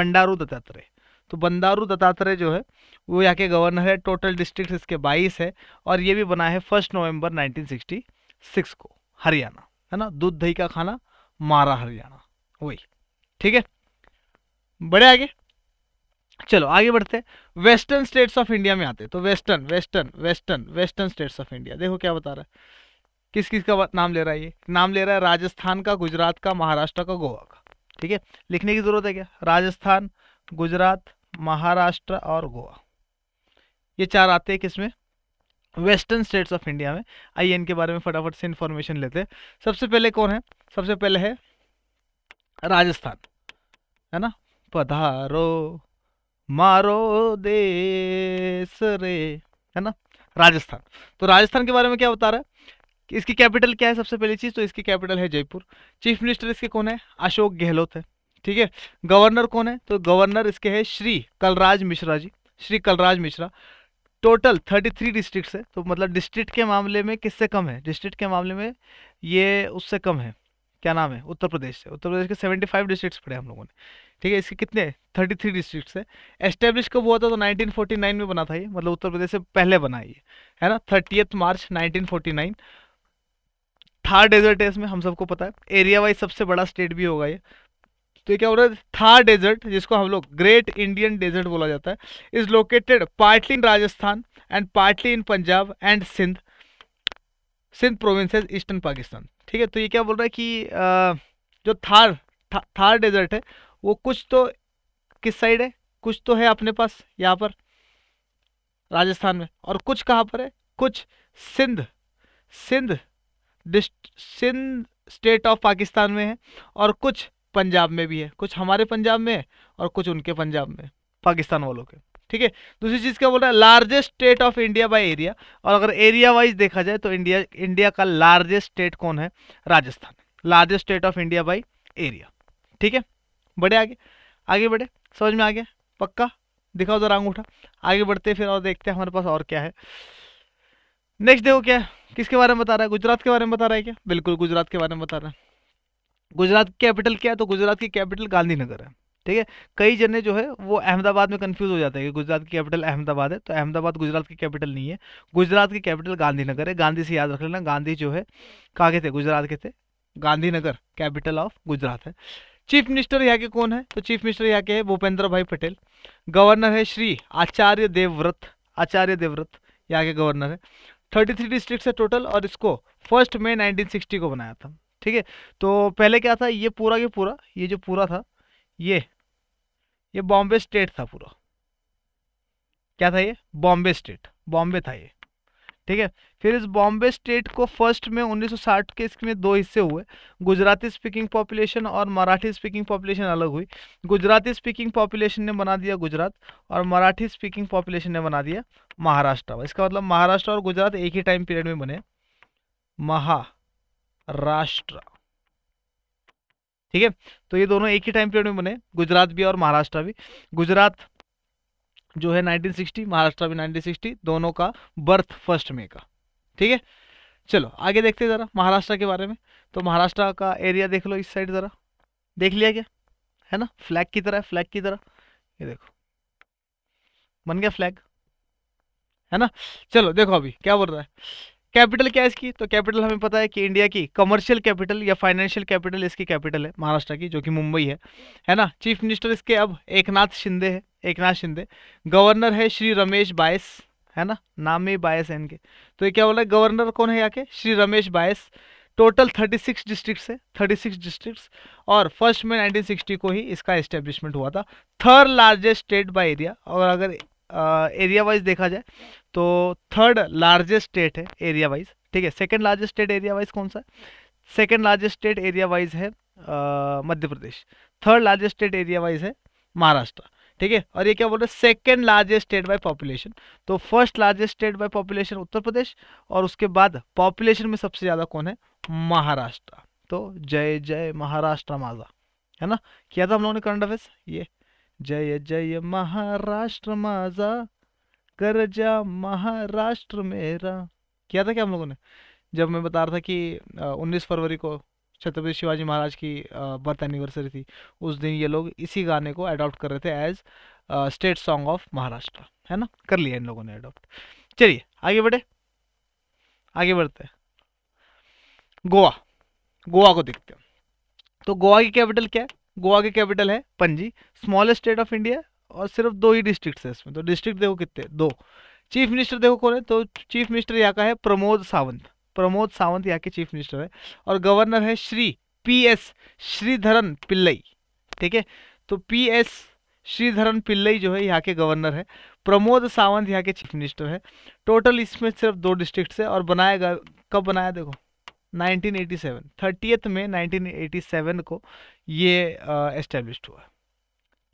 बंडारू दत्तात्रेय तो बंदारू दत्तात्रेय जो है वो यहाँ के गवर्नर है टोटल डिस्ट्रिक्ट इसके 22 है और ये भी बना है फर्स्ट नवंबर 1966 को हरियाणा है ना दूध दही का खाना मारा हरियाणा वही ठीक है बड़े आगे चलो आगे बढ़ते वेस्टर्न स्टेट्स ऑफ इंडिया में आते तो western western western western states of India देखो क्या बता रहा है किस किस का नाम ले रहा है ये नाम ले रहा है राजस्थान का गुजरात का महाराष्ट्र का गोवा का ठीक है लिखने की जरूरत है क्या राजस्थान गुजरात महाराष्ट्र और गोवा ये चार आते हैं किसमें वेस्टर्न स्टेट्स ऑफ इंडिया में आइए इनके बारे में फटाफट से इन्फॉर्मेशन लेते हैं सबसे पहले कौन है सबसे पहले है राजस्थान है ना पधारो मारो देश रे है ना राजस्थान तो राजस्थान के बारे में क्या बता रहा है इसकी कैपिटल क्या है सबसे पहली चीज़ तो इसकी कैपिटल है जयपुर चीफ मिनिस्टर इसके कौन है अशोक गहलोत है ठीक है गवर्नर कौन है तो गवर्नर इसके है Shri Kalraj Mishra ji Shri Kalraj Mishra total thirty three district है तो मतलब डिस्ट्रिक्ट के मामले में किससे कम है डिस्ट्रिक्ट के मामले में ये उससे कम है क्या नाम है उत्तर प्रदेश से उत्तर प्रदेश के सेवेंटी फाइव डिस्ट्रिक्ट पड़े हम लोगों ने ठीक है इसके कितने थर्टी थ्री डिस्ट्रिक्ट है एस्टेब्लिश कब हुआ था तो नाइनटीन फोर्टी नाइन में बना था ये मतलब उत्तर प्रदेश से पहले बना ये है ना thirtieth March nineteen forty nine Thar desert इसमें हम सबको पता है एरिया वाइज सबसे बड़ा स्टेट भी होगा ये तो ये क्या हो रहा है थार डेजर्ट जिसको हम लोग ग्रेट इंडियन डेजर्ट बोला जाता है is located partly in Rajasthan and partly in Punjab and Sindh Sindh provinces eastern Pakistan ठीक है तो ये क्या बोल रहा है कि जो थार था, थार डेजर्ट है वो कुछ तो किस साइड है कुछ तो है अपने पास यहाँ पर राजस्थान में और कुछ कहाँ पर है कुछ सिंध सिंध डिस्ट सिंध स्टेट ऑफ पाकिस्तान में है और कुछ पंजाब में भी है कुछ हमारे पंजाब में है और कुछ उनके पंजाब में पाकिस्तान वालों के ठीक है दूसरी चीज़ क्या बोल रहा है largest state of India by area और अगर एरिया वाइज देखा जाए तो इंडिया इंडिया का लार्जेस्ट स्टेट कौन है Rajasthan largest state of India by area ठीक है बढ़े आगे आगे बढ़े समझ में आ गया पक्का दिखाओ जरा अंगूठा आगे बढ़ते फिर और देखते हैं हमारे पास और क्या है नेक्स्ट देखो क्या किसके बारे में बता रहा है गुजरात के बारे में बता रहा है क्या बिल्कुल गुजरात के बारे में बता रहा है गुजरात की कैपिटल क्या है तो गुजरात की कैपिटल गांधीनगर है ठीक है कई जने जो है वो अहमदाबाद में कंफ्यूज हो जाते हैं कि गुजरात की कैपिटल अहमदाबाद है तो अहमदाबाद गुजरात की कैपिटल नहीं है गुजरात की कैपिटल गांधीनगर है गांधी से याद रख लेना गांधी जो है कहाँ के थे गुजरात के थे गांधीनगर कैपिटल ऑफ गुजरात है चीफ मिनिस्टर यहाँ के कौन है तो चीफ मिनिस्टर यहाँ के है भूपेंद्र भाई पटेल गवर्नर है श्री आचार्य देवव्रत आचार्य देवव्रत यहाँ के गवर्नर है थर्टी थ्री डिस्ट्रिक्ट है टोटल और इसको फर्स्ट मई नाइनटीन को बनाया था ठीक है तो पहले क्या था ये पूरा के पूरा ये जो पूरा था ये ये बॉम्बे स्टेट था पूरा क्या था ये बॉम्बे स्टेट बॉम्बे था ये ठीक है फिर इस बॉम्बे स्टेट को फर्स्ट में 1960 के इसके में दो हिस्से हुए गुजराती स्पीकिंग पॉपुलेशन और मराठी स्पीकिंग पॉपुलेशन अलग हुई गुजराती स्पीकिंग पॉपुलेशन ने बना दिया गुजरात और मराठी स्पीकिंग पॉपुलेशन ने बना दिया महाराष्ट्र इसका मतलब महाराष्ट्र और गुजरात एक ही टाइम पीरियड में बने महा राष्ट्र ठीक है तो ये दोनों एक ही टाइम पीरियड में बने गुजरात भी और महाराष्ट्र भी गुजरात जो है 1960 महाराष्ट्र भी 1960 दोनों का बर्थ फर्स्ट मे का ठीक है चलो आगे देखते ज़रा महाराष्ट्र के बारे में तो महाराष्ट्र का एरिया देख लो इस साइड ज़रा देख लिया क्या है ना फ्लैग की तरह फ्लैग की तरह ये देखो बन गया फ्लैग है ना चलो देखो अभी क्या बोल रहा है कैपिटल क्या है इसकी तो कैपिटल हमें पता है कि इंडिया की कमर्शियल कैपिटल या फाइनेंशियल कैपिटल इसकी कैपिटल है महाराष्ट्र की जो कि मुंबई है है ना चीफ मिनिस्टर इसके अब एक नाथ शिंदे है एक नाथ शिंदे गवर्नर है श्री रमेश बायस है ना नाम में बायस है इनके तो ये क्या बोला गवर्नर कौन है यहाँ के Shri Ramesh Bais total thirty six district है थर्टी सिक्स डिस्ट्रिक्ट और फर्स्ट में सिक्सटी को ही इसका इस्टेब्लिशमेंट हुआ था third largest state by area और अगर एरिया uh, वाइज देखा जाए तो थर्ड लार्जेस्ट स्टेट है एरिया वाइज ठीक है second largest state area wise कौन सा second largest state area wise है uh, Madhya Pradesh third largest state area wise है महाराष्ट्र ठीक है और ये क्या बोल रहे हैं second largest state by population तो first largest state by population Uttar Pradesh और उसके बाद पॉपुलेशन में सबसे ज़्यादा कौन है महाराष्ट्र तो जय जय महाराष्ट्र माजा है ना किया था हम लोगों ने करंट अफेयर्स ये जय जय महाराष्ट्र माजा कर जा महाराष्ट्र मेरा किया था क्या हम लोगों ने जब मैं बता रहा था कि उन्नीस फरवरी को छत्रपति शिवाजी महाराज की बर्थ एनिवर्सरी थी उस दिन ये लोग इसी गाने को अडॉप्ट कर रहे थे as state song of Maharashtra है ना कर लिया इन लोगों ने अडॉप्ट चलिए आगे बढ़े आगे बढ़ते हैं गोवा गोवा को देखते हैं तो गोवा की कैपिटल क्या है गोवा की कैपिटल है पंजी स्मॉलेस्ट स्टेट ऑफ इंडिया और सिर्फ दो ही डिस्ट्रिक्ट है इसमें तो डिस्ट्रिक्ट देखो कितने दो चीफ मिनिस्टर देखो कौन है तो चीफ मिनिस्टर यहाँ का है प्रमोद सावंत प्रमोद सावंत यहाँ के चीफ मिनिस्टर है और गवर्नर है श्री पी एस श्रीधरन पिल्लई ठीक है तो पी एस श्रीधरन पिल्लई जो है यहाँ के गवर्नर है प्रमोद सावंत यहाँ के चीफ मिनिस्टर है टोटल इसमें सिर्फ दो डिस्ट्रिक्ट है और गया कब बनाया देखो 1987 थर्टीथ में 1987 को ये एस्टेब्लिश uh, हुआ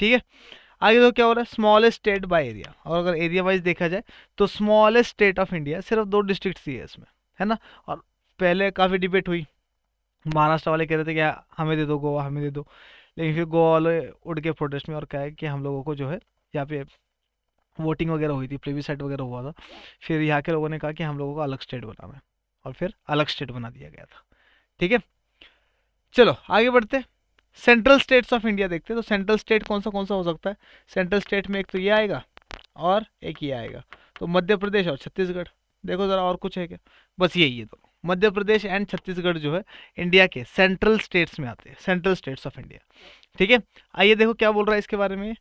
ठीक है आगे तो क्या हो रहा है स्मॉलेस्ट स्टेट बाय एरिया और अगर एरिया वाइज देखा जाए तो स्मॉलेस्ट स्टेट ऑफ इंडिया सिर्फ दो डिस्ट्रिक्ट ही है इसमें है ना और पहले काफ़ी डिबेट हुई महाराष्ट्र वाले कह रहे थे कि हमें दे दो गोवा हमें दे दो लेकिन फिर गोवा वाले उड़ के प्रोटेस्ट में और कहे कि हम लोगों को जो है यहाँ पे वोटिंग वगैरह हुई थी प्रीवी साइड वगैरह हुआ था फिर यहाँ के लोगों ने कहा कि हम लोगों को अलग स्टेट बनाना है और फिर अलग स्टेट बना दिया गया था ठीक है चलो आगे बढ़ते सेंट्रल स्टेट्स ऑफ इंडिया देखते हैं तो सेंट्रल स्टेट कौन सा कौन सा हो सकता है सेंट्रल स्टेट में एक तो ये आएगा और एक ये आएगा तो मध्य प्रदेश और छत्तीसगढ़ देखो ज़रा और कुछ है क्या बस यही है दोनों मध्य प्रदेश एंड छत्तीसगढ़ जो है इंडिया के सेंट्रल स्टेट्स में आते हैं सेंट्रल स्टेट्स ऑफ इंडिया ठीक है आइए देखो क्या बोल रहा है इसके बारे में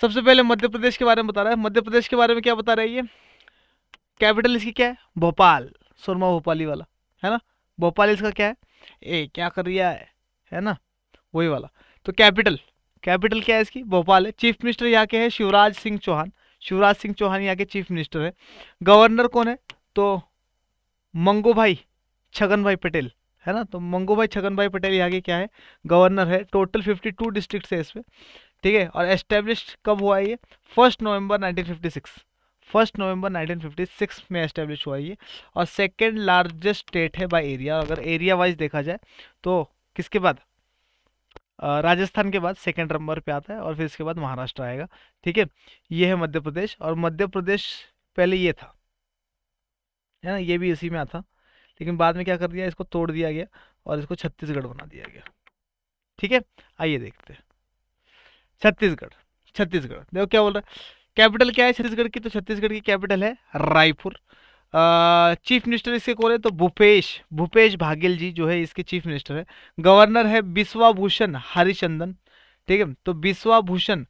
सबसे पहले मध्य प्रदेश के बारे में बता रहा है मध्य प्रदेश के बारे में क्या बता रहा है ये कैपिटल इसकी क्या है भोपाल सुरमा भोपाली वाला है ना भोपाल इसका क्या है ए क्या कर रहा है है ना वही वाला तो कैपिटल कैपिटल क्या है इसकी भोपाल है चीफ मिनिस्टर यहाँ के हैं शिवराज सिंह चौहान शिवराज सिंह चौहान यहाँ के चीफ मिनिस्टर है गवर्नर कौन है तो मंगो भाई छगन भाई पटेल है ना तो मंगो भाई छगन भाई पटेल यहाँ के क्या है गवर्नर है टोटल फिफ्टी टू डिस्ट्रिक्ट है इसमें ठीक है और एस्टेब्लिश कब हुआ ये फर्स्ट नवंबर 1956 फर्स्ट नवंबर 1956 में एस्टेब्लिश हुआ ये और सेकेंड लार्जेस्ट स्टेट है बाई एरिया अगर एरिया वाइज देखा जाए तो किसके बाद राजस्थान के बाद सेकंड नंबर पे आता है और फिर इसके बाद महाराष्ट्र आएगा ठीक है ये है मध्य प्रदेश और मध्य प्रदेश पहले ये था है ना ये भी इसी में आता लेकिन बाद में क्या कर दिया इसको तोड़ दिया गया और इसको छत्तीसगढ़ बना दिया गया ठीक है आइए देखते हैं छत्तीसगढ़ छत्तीसगढ़ देखो क्या बोल रहा है कैपिटल क्या है छत्तीसगढ़ की तो छत्तीसगढ़ की कैपिटल है रायपुर चीफ मिनिस्टर इसके कौन है तो भूपेश भूपेश भागेल जी जो है इसके चीफ मिनिस्टर है गवर्नर है विश्वाभूषण हरिचंदन ठीक है तो विश्वाभूषण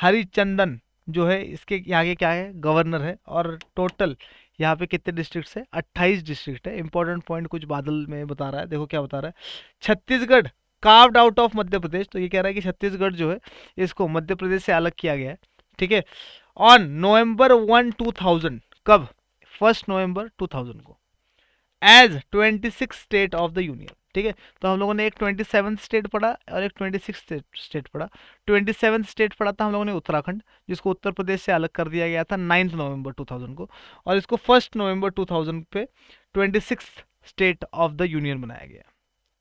हरिचंदन जो है इसके यहाँ के क्या है गवर्नर है और टोटल यहाँ पे कितने डिस्ट्रिक्ट है अट्ठाईस डिस्ट्रिक्ट है इंपॉर्टेंट पॉइंट कुछ बादल में बता रहा है देखो क्या बता रहा है Chhattisgarh carved out of Madhya Pradesh तो ये कह रहा है कि छत्तीसगढ़ जो है इसको मध्य प्रदेश से अलग किया गया है ठीक है on November one two thousand कब फर्स्ट नवंबर 2000 को as 26 state of the union ठीक है तो हम लोगों ने एक 27 स्टेट पढ़ा और एक 26 स्टेट पढ़ा 27 स्टेट पढ़ा था हम लोगों ने उत्तराखंड जिसको उत्तर प्रदेश से अलग कर दिया गया था नाइन्थ नवंबर 2000 को और इसको फर्स्ट नवंबर 2000 पे 26 स्टेट ऑफ द यूनियन बनाया गया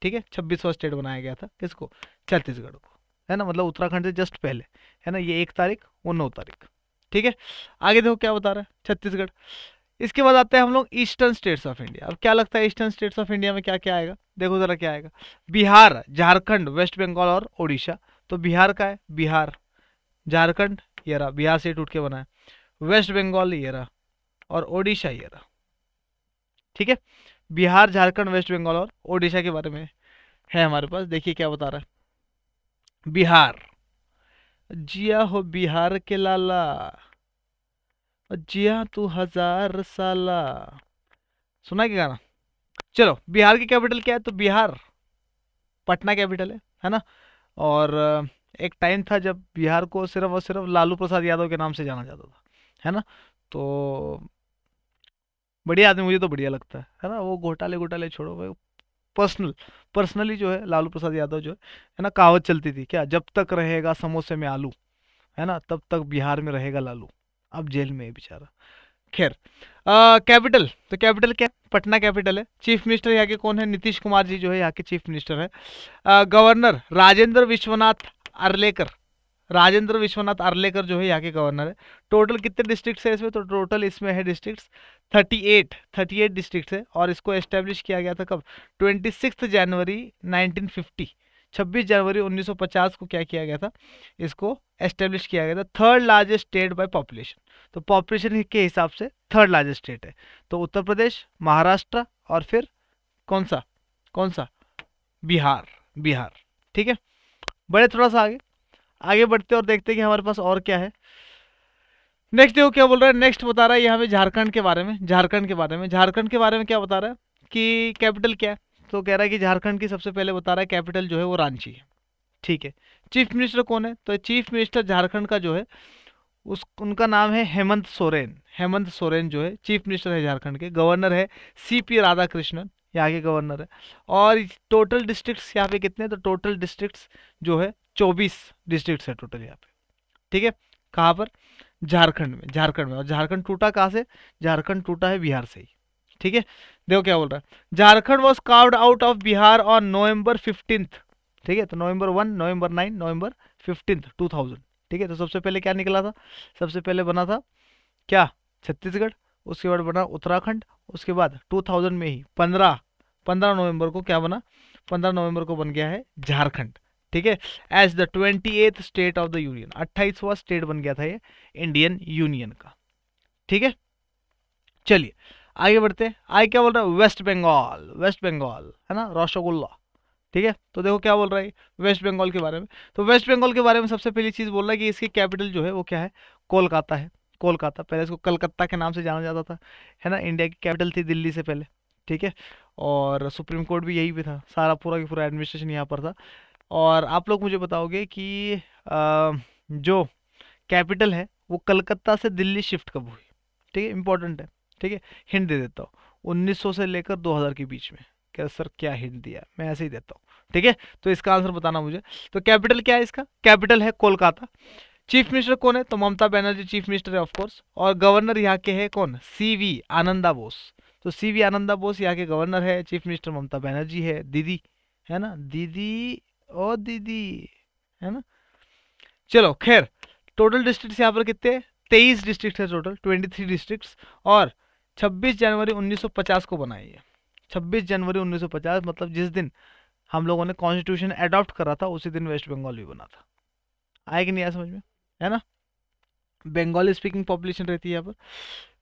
ठीक है छब्बीसवा स्टेट बनाया गया था किसको छत्तीसगढ़ को है ना मतलब उत्तराखंड से जस्ट पहले है ना ये एक तारीख और नौ तारीख ठीक है आगे देखो क्या बता रहा है छत्तीसगढ़ इसके बाद आते हैं हम लोग ईस्टर्न स्टेट्स ऑफ इंडिया अब क्या लगता है ईस्टर्न स्टेट्स ऑफ इंडिया में क्या क्या आएगा देखो ज़रा क्या आएगा बिहार झारखंड वेस्ट बंगाल और ओडिशा तो बिहार का है बिहार झारखंड ये रहा बिहार से टूट के बना है वेस्ट बंगाल ये रहा और ओडिशा ये रहा ठीक है बिहार झारखंड वेस्ट बंगाल और ओडिशा के बारे में है हमारे पास देखिए क्या बता रहा है बिहार जिया हो बिहार के लाला जिया तू हजार साला सुना क्या गाना चलो बिहार की कैपिटल क्या है तो बिहार पटना कैपिटल है है ना और एक टाइम था जब बिहार को सिर्फ और सिर्फ लालू प्रसाद यादव के नाम से जाना जाता था है ना तो बढ़िया आदमी मुझे तो बढ़िया लगता है है ना वो घोटाले घोटाले छोड़ो भाई पर्सनल पर्सनली जो है लालू प्रसाद यादव जो है है ना कहावत चलती थी क्या जब तक रहेगा समोसे में आलू है ना तब तक बिहार में रहेगा लालू अब जेल में है बेचारा खैर कैपिटल तो कैपिटल क्या पटना कैपिटल है चीफ मिनिस्टर यहाँ के कौन है नीतीश कुमार जी जो है यहाँ के चीफ मिनिस्टर है गवर्नर राजेंद्र विश्वनाथ अरलेकर राजेंद्र विश्वनाथ अरलेकर जो है यहाँ के गवर्नर है टोटल कितने डिस्ट्रिक्ट्स है इसमें तो टोटल इसमें है डिस्ट्रिक्ट्स 38 38 डिस्ट्रिक्ट्स है और इसको एस्टेब्लिश किया गया था कब 26 जनवरी 1950 26 जनवरी 1950 को क्या किया गया था इसको एस्टेब्लिश किया गया था third largest state by population तो पॉपुलेशन के हिसाब से थर्ड लार्जेस्ट स्टेट है तो उत्तर प्रदेश महाराष्ट्र और फिर कौन सा कौन सा बिहार बिहार ठीक है बढ़े थोड़ा सा आगे आगे बढ़ते और देखते कि हमारे पास और क्या है नेक्स्ट देखो क्या बोल रहा है नेक्स्ट बता रहा है यहाँ पे झारखंड के बारे में झारखंड के बारे में झारखंड के बारे में क्या बता रहा है कि कैपिटल क्या है तो कह रहा है कि झारखंड की सबसे पहले बता रहा है कैपिटल जो है वो रांची है ठीक है चीफ मिनिस्टर कौन है तो चीफ मिनिस्टर झारखंड का जो है उस उनका नाम है हेमंत सोरेन हेमंत सोरेन जो है चीफ मिनिस्टर है झारखंड के गवर्नर है सी पी राधा कृष्णन यहाँ के गवर्नर है और टोटल डिस्ट्रिक्ट्स यहाँ पे कितने तो टोटल डिस्ट्रिक्ट्स जो है चौबीस डिस्ट्रिक्ट्स है टोटल यहाँ पे ठीक है कहाँ पर झारखंड में झारखंड में और झारखंड टूटा कहाँ से झारखंड टूटा है बिहार से ही ठीक है देखो क्या बोल रहा है Jharkhand was carved out of Bihar on November fifteenth ठीक है तो November one November nine November fifteenth two thousand ठीक है तो सबसे पहले क्या निकला था सबसे पहले बना था क्या छत्तीसगढ़ उसके बाद बना उत्तराखंड उसके बाद टू थाउजेंड में ही पंद्रह पंद्रह नवंबर को क्या बना पंद्रह नवंबर को बन गया है झारखंड ठीक है as the twenty state of the union अट्ठाईसवा स्टेट बन गया था ये इंडियन यूनियन का ठीक है चलिए आगे बढ़ते आई क्या बोल रहा है वेस्ट बंगाल वेस्ट बंगाल है ना रसगुल्ला ठीक है तो देखो क्या बोल रहा है वेस्ट बंगाल के बारे में तो वेस्ट बंगाल के बारे में सबसे पहली चीज़ बोल रहा है कि इसकी कैपिटल जो है वो क्या है कोलकाता है कोलकाता पहले इसको कलकत्ता के नाम से जाना जाता था है ना इंडिया की कैपिटल थी दिल्ली से पहले ठीक है और सुप्रीम कोर्ट भी यही पे था सारा पूरा की पूरा एडमिनिस्ट्रेशन यहाँ पर था और आप लोग मुझे बताओगे कि जो कैपिटल है वो कलकत्ता से दिल्ली शिफ्ट कब हुई ठीक है इंपॉर्टेंट है ठीक है हिंट दे देता हूँ 1900 से लेकर 2000 के बीच में कह सर क्या हिंट दिया मैं ऐसे ही देता हूँ ठीक है तो इसका आंसर बताना मुझे तो कैपिटल क्या है इसका कैपिटल है कोलकाता चीफ मिनिस्टर कौन है तो ममता बनर्जी चीफ मिनिस्टर है ऑफकोर्स और गवर्नर यहाँ के है कौन सीवी आनंदा बोस तो सीवी आनंदा बोस यहाँ के गवर्नर है चीफ मिनिस्टर ममता बनर्जी है दीदी है ना दीदी ओ दीदी है ना चलो खैर टोटल डिस्ट्रिक्ट यहाँ पर कितने तेईस डिस्ट्रिक्ट है टोटल ट्वेंटी थ्री डिस्ट्रिक्ट और 26 जनवरी 1950 को बनाई है 26 जनवरी 1950 मतलब जिस दिन हम लोगों ने कॉन्स्टिट्यूशन एडॉप्ट करा था उसी दिन वेस्ट बंगाल भी बना था आया कि नहीं आया समझ में है ना बंगाली स्पीकिंग पॉपुलेशन रहती है यहाँ पर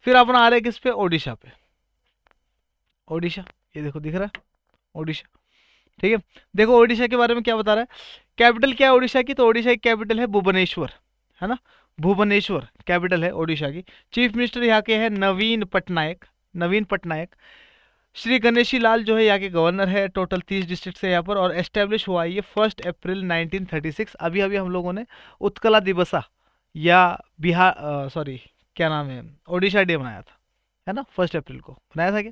फिर अपना आ रहा है किस पे ओडिशा पे ओडिशा ये देखो दिख रहा है ओडिशा ठीक है देखो ओडिशा के बारे में क्या बता रहा है कैपिटल क्या है ओडिशा की तो ओडिशा की कैपिटल है भुवनेश्वर है ना भुवनेश्वर कैपिटल है ओडिशा की चीफ मिनिस्टर यहाँ के हैं नवीन पटनायक नवीन पटनायक श्री गणेशी लाल जो है यहाँ के गवर्नर है टोटल तीस डिस्ट्रिक्ट है यहाँ पर और एस्टेब्लिश हुआ है ये फर्स्ट अप्रैल 1936 अभी अभी हम लोगों ने उत्कला दिवसा या बिहार सॉरी क्या नाम है ओडिशा डे मनाया था है ना फर्स्ट अप्रैल को मनाया था क्या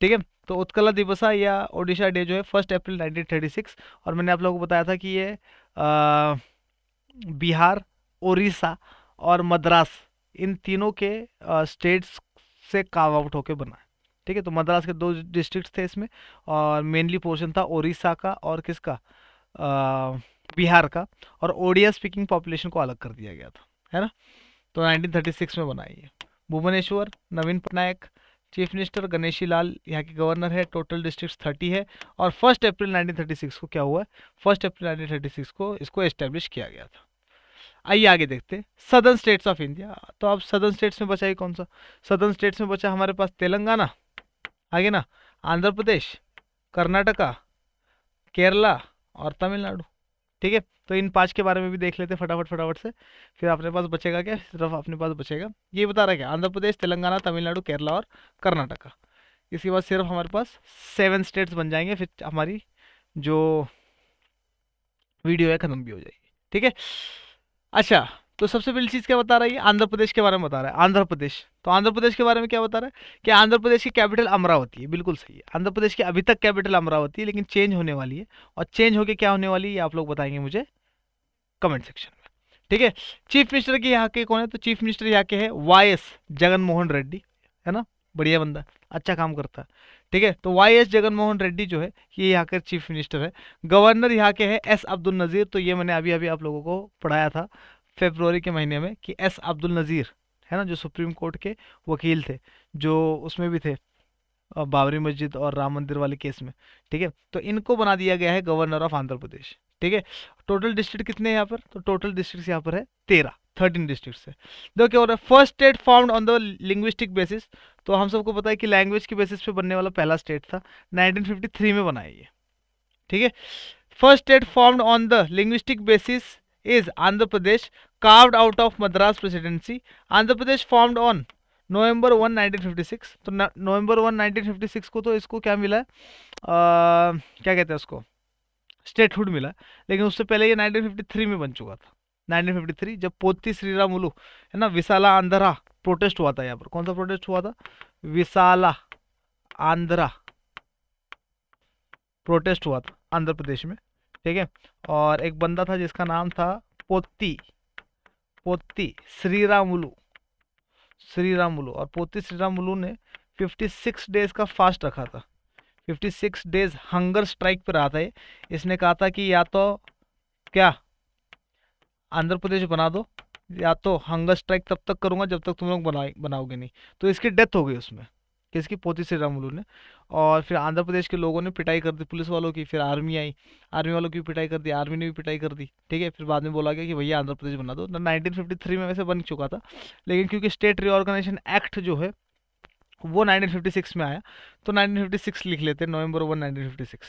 ठीक है तो उत्कला दिवसा या ओडिशा डे जो है फर्स्ट अप्रैल नाइनटीन और मैंने आप लोगों को बताया था कि ये आ, बिहार ओडिशा और मद्रास इन तीनों के स्टेट्स से काव आउट होकर बना है ठीक है तो मद्रास के दो डिस्ट्रिक्ट थे इसमें और मेनली पोर्शन था ओडिशा का और किसका बिहार का और ओडिया स्पीकिंग पॉपुलेशन को अलग कर दिया गया था है ना तो 1936 में बनाई है भुवनेश्वर नवीन पटनायक चीफ मिनिस्टर गणेशी लाल यहाँ के गवर्नर है टोटल डिस्ट्रिक्ट थर्टी है और फर्स्ट अप्रैल 1936 को क्या हुआ है फर्स्ट अप्रैल 1936 को इसको एस्टेब्लिश किया गया था आइए आगे देखते सदर्न स्टेट्स ऑफ इंडिया तो अब सदर्न स्टेट्स में बचा है कौन सा सदर्न स्टेट्स में बचा हमारे पास तेलंगाना आगे ना आंध्र प्रदेश कर्नाटका केरला और तमिलनाडु ठीक है तो इन पांच के बारे में भी देख लेते फटाफट फटाफट से फिर अपने पास बचेगा क्या सिर्फ अपने पास बचेगा ये बता रहा है क्या आंध्र प्रदेश तेलंगाना तमिलनाडु केरला और कर्नाटका इसके बाद सिर्फ हमारे पास सेवन स्टेट्स बन जाएंगे फिर हमारी जो वीडियो है ख़त्म भी हो जाएगी ठीक है अच्छा तो सबसे पहली चीज़ क्या बता रहा है आंध्र प्रदेश के बारे में बता रहा है आंध्र प्रदेश तो आंध्र प्रदेश के बारे में क्या बता रहा है कि आंध्र प्रदेश की कैपिटल अमरावती है बिल्कुल सही है आंध्र प्रदेश की अभी तक कैपिटल अमरावती है लेकिन चेंज होने वाली है और चेंज होकर क्या होने वाली है आप लोग बताएंगे मुझे कमेंट सेक्शन में ठीक है चीफ मिनिस्टर के यहाँ के कौन है तो चीफ मिनिस्टर यहाँ के है वाई एस जगनमोहन रेड्डी है ना बढ़िया बंदा अच्छा काम करता है ठीक है तो वाई एस जगनमोहन रेड्डी जो है ये यहाँ के चीफ मिनिस्टर है गवर्नर यहाँ के हैं एस अब्दुल नज़ीर तो ये मैंने अभी अभी आप लोगों को पढ़ाया था फेब्रवरी के महीने में कि एस अब्दुल नज़ीर है ना जो सुप्रीम कोर्ट के वकील थे जो उसमें भी थे बाबरी मस्जिद और राम मंदिर वाले केस में ठीक है तो इनको बना दिया गया है गवर्नर ऑफ आंध्र प्रदेश ठीक है टोटल डिस्ट्रिक्ट कितने हैं यहाँ पर तो टोटल डिस्ट्रिक्ट यहाँ पर है तेरह थर्टीन डिस्ट्रिक्ट से देखो क्या हो रहा है first state formed on the linguistic basis तो हम सबको पता है कि लैंग्वेज के बेसिस पे बनने वाला पहला स्टेट था 1953 में बनाई है ठीक है first state formed on the linguistic basis is Andhra Pradesh carved out of Madras presidency Andhra Pradesh formed on November 1 1956 तो नवंबर 1 1956 को तो इसको क्या मिला है क्या कहते हैं उसको स्टेटहुड मिला लेकिन उससे पहले ये 1953 में बन चुका था 1953 जब पोती श्रीराम उलू है ना विशाला आंध्रा प्रोटेस्ट हुआ था यहाँ पर कौन सा प्रोटेस्ट हुआ था विशाला आंध्रा प्रोटेस्ट हुआ था आंध्र प्रदेश में ठीक है और एक बंदा था जिसका नाम था पोती पोती श्रीरामुलू श्रीरामुलू और पोती श्रीरामुलू ने 56 डेज का फास्ट रखा था 56 डेज हंगर स्ट्राइक पर रहा था इसने कहा था कि या तो क्या आंध्र प्रदेश बना दो या तो हंगर स्ट्राइक तब तक करूँगा जब तक तुम लोग बनाए बनाओगे नहीं तो इसकी डेथ हो गई उसमें किसकी पोती श्री ने और फिर आंध्र प्रदेश के लोगों ने पिटाई कर दी पुलिस वालों की फिर आर्मी आई आर्मी वालों की भी पिटाई कर दी आर्मी ने भी पिटाई कर दी ठीक है फिर बाद में बोला गया कि भैया आंध्र प्रदेश बना दो नाइनटीन फिफ्टी थ्री में वैसे बन चुका था लेकिन क्योंकि स्टेट रिओर्गनाइजेशन एक्ट जो है वो 1956 में आया तो 1956 लिख लेते हैं नवंबर वन 1956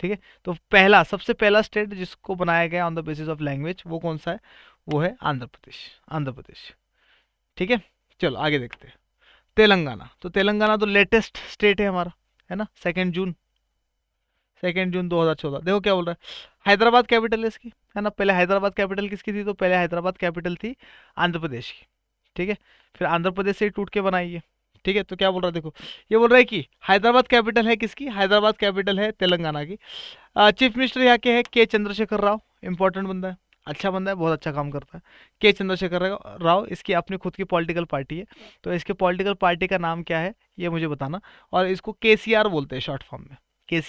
ठीक है तो पहला सबसे पहला स्टेट जिसको बनाया गया on the basis of language वो कौन सा है वो है आंध्र प्रदेश आंध्र प्रदेश ठीक है चलो आगे देखते हैं तेलंगाना तो तेलंगाना तो लेटेस्ट स्टेट है हमारा है ना सेकेंड जून सेकेंड जून 2014 देखो क्या बोल रहा है हैदराबाद कैपिटल है इसकी है ना पहले हैदराबाद कैपिटल किसकी थी तो पहले हैदराबाद कैपिटल थी आंध्र प्रदेश की ठीक है फिर आंध्र प्रदेश से टूट के बनाई है ठीक है तो क्या बोल रहा है देखो ये बोल रहा है कि हैदराबाद कैपिटल है किसकी हैदराबाद कैपिटल है तेलंगाना की चीफ मिनिस्टर यहाँ के है के चंद्रशेखर राव इंपॉर्टेंट बंदा है अच्छा बंदा है बहुत अच्छा काम करता है के चंद्रशेखर राव इसकी अपनी खुद की पॉलिटिकल पार्टी है तो इसके पॉलिटिकल पार्टी का नाम क्या है ये मुझे बताना और इसको के बोलते हैं शॉर्ट फॉर्म में के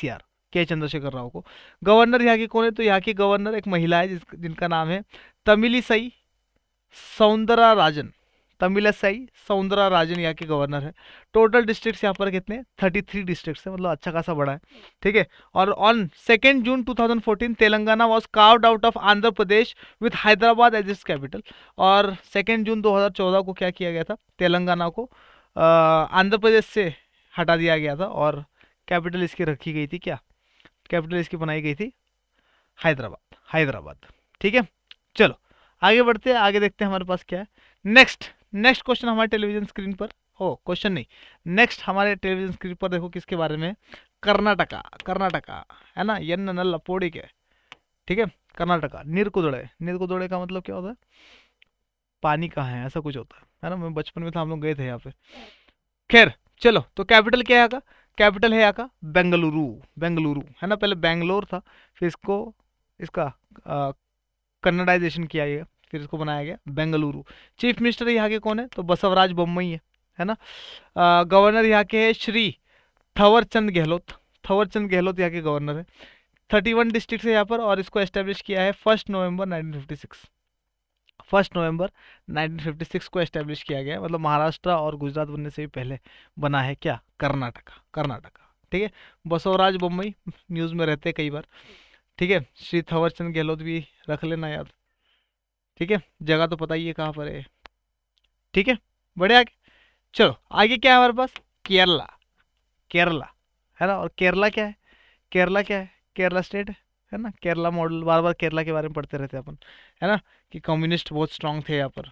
के चंद्रशेखर राव को गवर्नर यहाँ की कौन है तो यहाँ की गवर्नर एक महिला है जिनका नाम है तमिली सई सौंदरा राजन तमिलसाई सौंदरा राजन यहाँ के गवर्नर है टोटल डिस्ट्रिक्ट्स यहाँ पर कितने 33 थ्री डिस्ट्रिक्ट मतलब अच्छा खासा बड़ा है ठीक है और on second June 2014 Telangana was carved out of Andhra Pradesh with Hyderabad as its capital और सेकेंड जून 2014 को क्या किया गया था तेलंगाना को आंध्र प्रदेश से हटा दिया गया था और कैपिटल इसकी रखी गई थी क्या कैपिटल इसकी बनाई गई थी हैदराबाद हैदराबाद ठीक है चलो आगे बढ़ते हैं आगे देखते हैं हमारे पास क्या है नेक्स्ट नेक्स्ट क्वेश्चन हमारे टेलीविजन स्क्रीन पर हो oh, क्वेश्चन नहीं नेक्स्ट हमारे टेलीविजन स्क्रीन पर देखो किसके बारे में कर्नाटका कर्नाटका है ना यन्न नल्ला पोड़ी के ठीक है कर्नाटका निरकुदड़े निरकुदड़े का मतलब क्या होता है पानी कहाँ है ऐसा कुछ होता है है ना मैं बचपन में था तो हम लोग गए थे यहाँ पे खैर चलो तो कैपिटल क्या है का कैपिटल है यहाँ का बेंगलुरु बेंगलुरु है ना पहले बेंगलोर था फिर इसको इसका कन्नडाइजेशन किया गया फिर इसको बनाया गया बेंगलुरु चीफ मिनिस्टर यहाँ के कौन है तो बसवराज बम्बई है है ना गवर्नर यहाँ के है श्री थवरचंद गहलोत थवरचंद गहलोत यहाँ के गवर्नर है थर्टी वन डिस्ट्रिक्ट है यहाँ पर और इसको एस्टेब्लिश किया है फर्स्ट नवंबर 1956 फर्स्ट नवंबर 1956 को एस्टेब्लिश किया गया मतलब महाराष्ट्र और गुजरात बनने से भी पहले बना है क्या कर्नाटका कर्नाटका ठीक है बसवराज बम्बई न्यूज़ में रहते कई बार ठीक है श्री थवरचंद गहलोत भी रख लेना याद ठीक है जगह तो पता ही है कहाँ पर है ठीक है बढ़िया आगे चलो आगे क्या है हमारे पास केरला केरला है ना और केरला क्या है केरला क्या है केरला स्टेट है ना केरला मॉडल बार बार केरला के बारे में पढ़ते रहते हैं अपन है ना कि कम्युनिस्ट बहुत स्ट्रांग थे यहाँ पर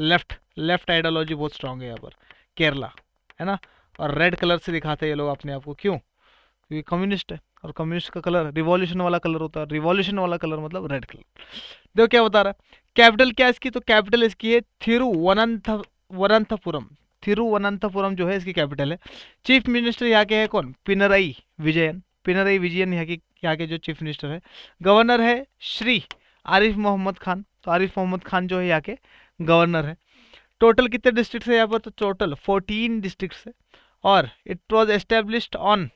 लेफ्ट लेफ्ट आइडियोलॉजी बहुत स्ट्रांग है यहाँ पर केरला है ना और रेड कलर से दिखाते हैं ये लोग अपने आप को क्यों क्योंकि कम्युनिस्ट है और कम्युनिस्ट का कलर रिवॉल्यूशन वाला कलर होता है रिवॉल्यूशन वाला कलर मतलब रेड कलर देखो क्या बता रहा है कैपिटल क्या इसकी तो कैपिटल इसकी है थिरुवनंथ वनंथपुरम थिरुवनंथपुरम जो है इसकी कैपिटल है चीफ मिनिस्टर यहाँ के है कौन पिनरई विजयन पिनरई विजयन यहाँ के यहाँ के जो चीफ मिनिस्टर है गवर्नर है श्री आरिफ मोहम्मद खान तो आरिफ मोहम्मद खान जो है यहाँ के गवर्नर है टोटल कितने डिस्ट्रिक्ट है यहाँ पर तो टोटल फोर्टीन डिस्ट्रिक्ट है और it was established on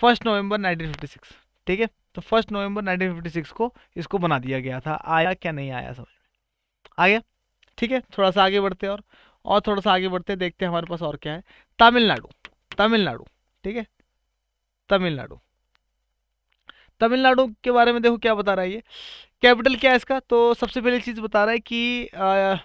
first November 1956 ठीक है तो फर्स्ट नवंबर 1956 को इसको बना दिया गया था आया क्या नहीं आया समझ में आ गया ठीक है थोड़ा सा आगे बढ़ते और और थोड़ा सा आगे बढ़ते देखते हैं हमारे पास और क्या है तमिलनाडु तमिलनाडु ठीक है तमिलनाडु तमिलनाडु के बारे में देखो क्या बता रहा है ये कैपिटल क्या है इसका तो सबसे पहली चीज़ बता रहा है कि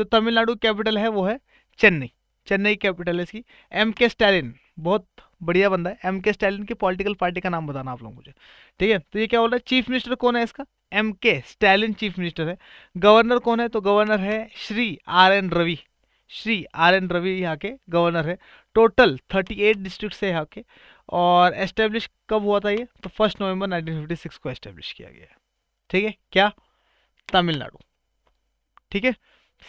जो तमिलनाडु कैपिटल है वो है चेन्नई चेन्नई है की एम के स्टैलिन बहुत बढ़िया बंदा है एम के स्टैलिन की पॉलिटिकल पार्टी का नाम बताना आप लोग मुझे ठीक है तो ये क्या बोल रहा है चीफ मिनिस्टर कौन है इसका M K Stalin chief minister है गवर्नर कौन है तो गवर्नर है Shri R N Ravi Shri R N Ravi यहाँ के गवर्नर है टोटल थर्टी एट डिस्ट्रिक्ट है यहाँ के और एस्टेब्लिश कब हुआ था ये तो फर्स्ट नवंबर 1956 को एस्टेब्लिश किया गया है ठीक है क्या तमिलनाडु ठीक है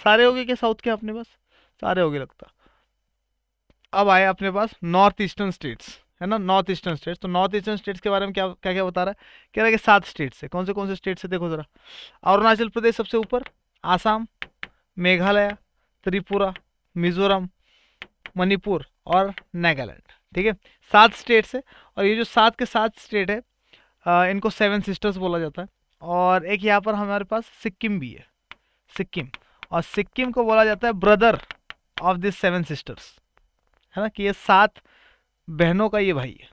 सारे हो गए क्या साउथ के अपने पास सारे हो गए लगता अब आए अपने पास नॉर्थ ईस्टर्न स्टेट्स है ना नॉर्थ ईस्टर्न स्टेट्स तो नॉर्थ ईस्टर्न स्टेट्स के बारे में क्या क्या क्या बता रहा है कह रहा है कि सात स्टेट्स है कौन से कौन से स्टेट्स है देखो ज़रा अरुणाचल प्रदेश सबसे ऊपर आसाम मेघालय त्रिपुरा मिजोरम मणिपुर और नागालैंड ठीक है सात स्टेट्स है और ये जो सात के सात स्टेट है इनको सेवन सिस्टर्स बोला जाता है और एक यहाँ पर हमारे पास सिक्किम भी है सिक्किम और सिक्किम को बोला जाता है brother of this seven sisters है ना कि ये सात बहनों का ये भाई है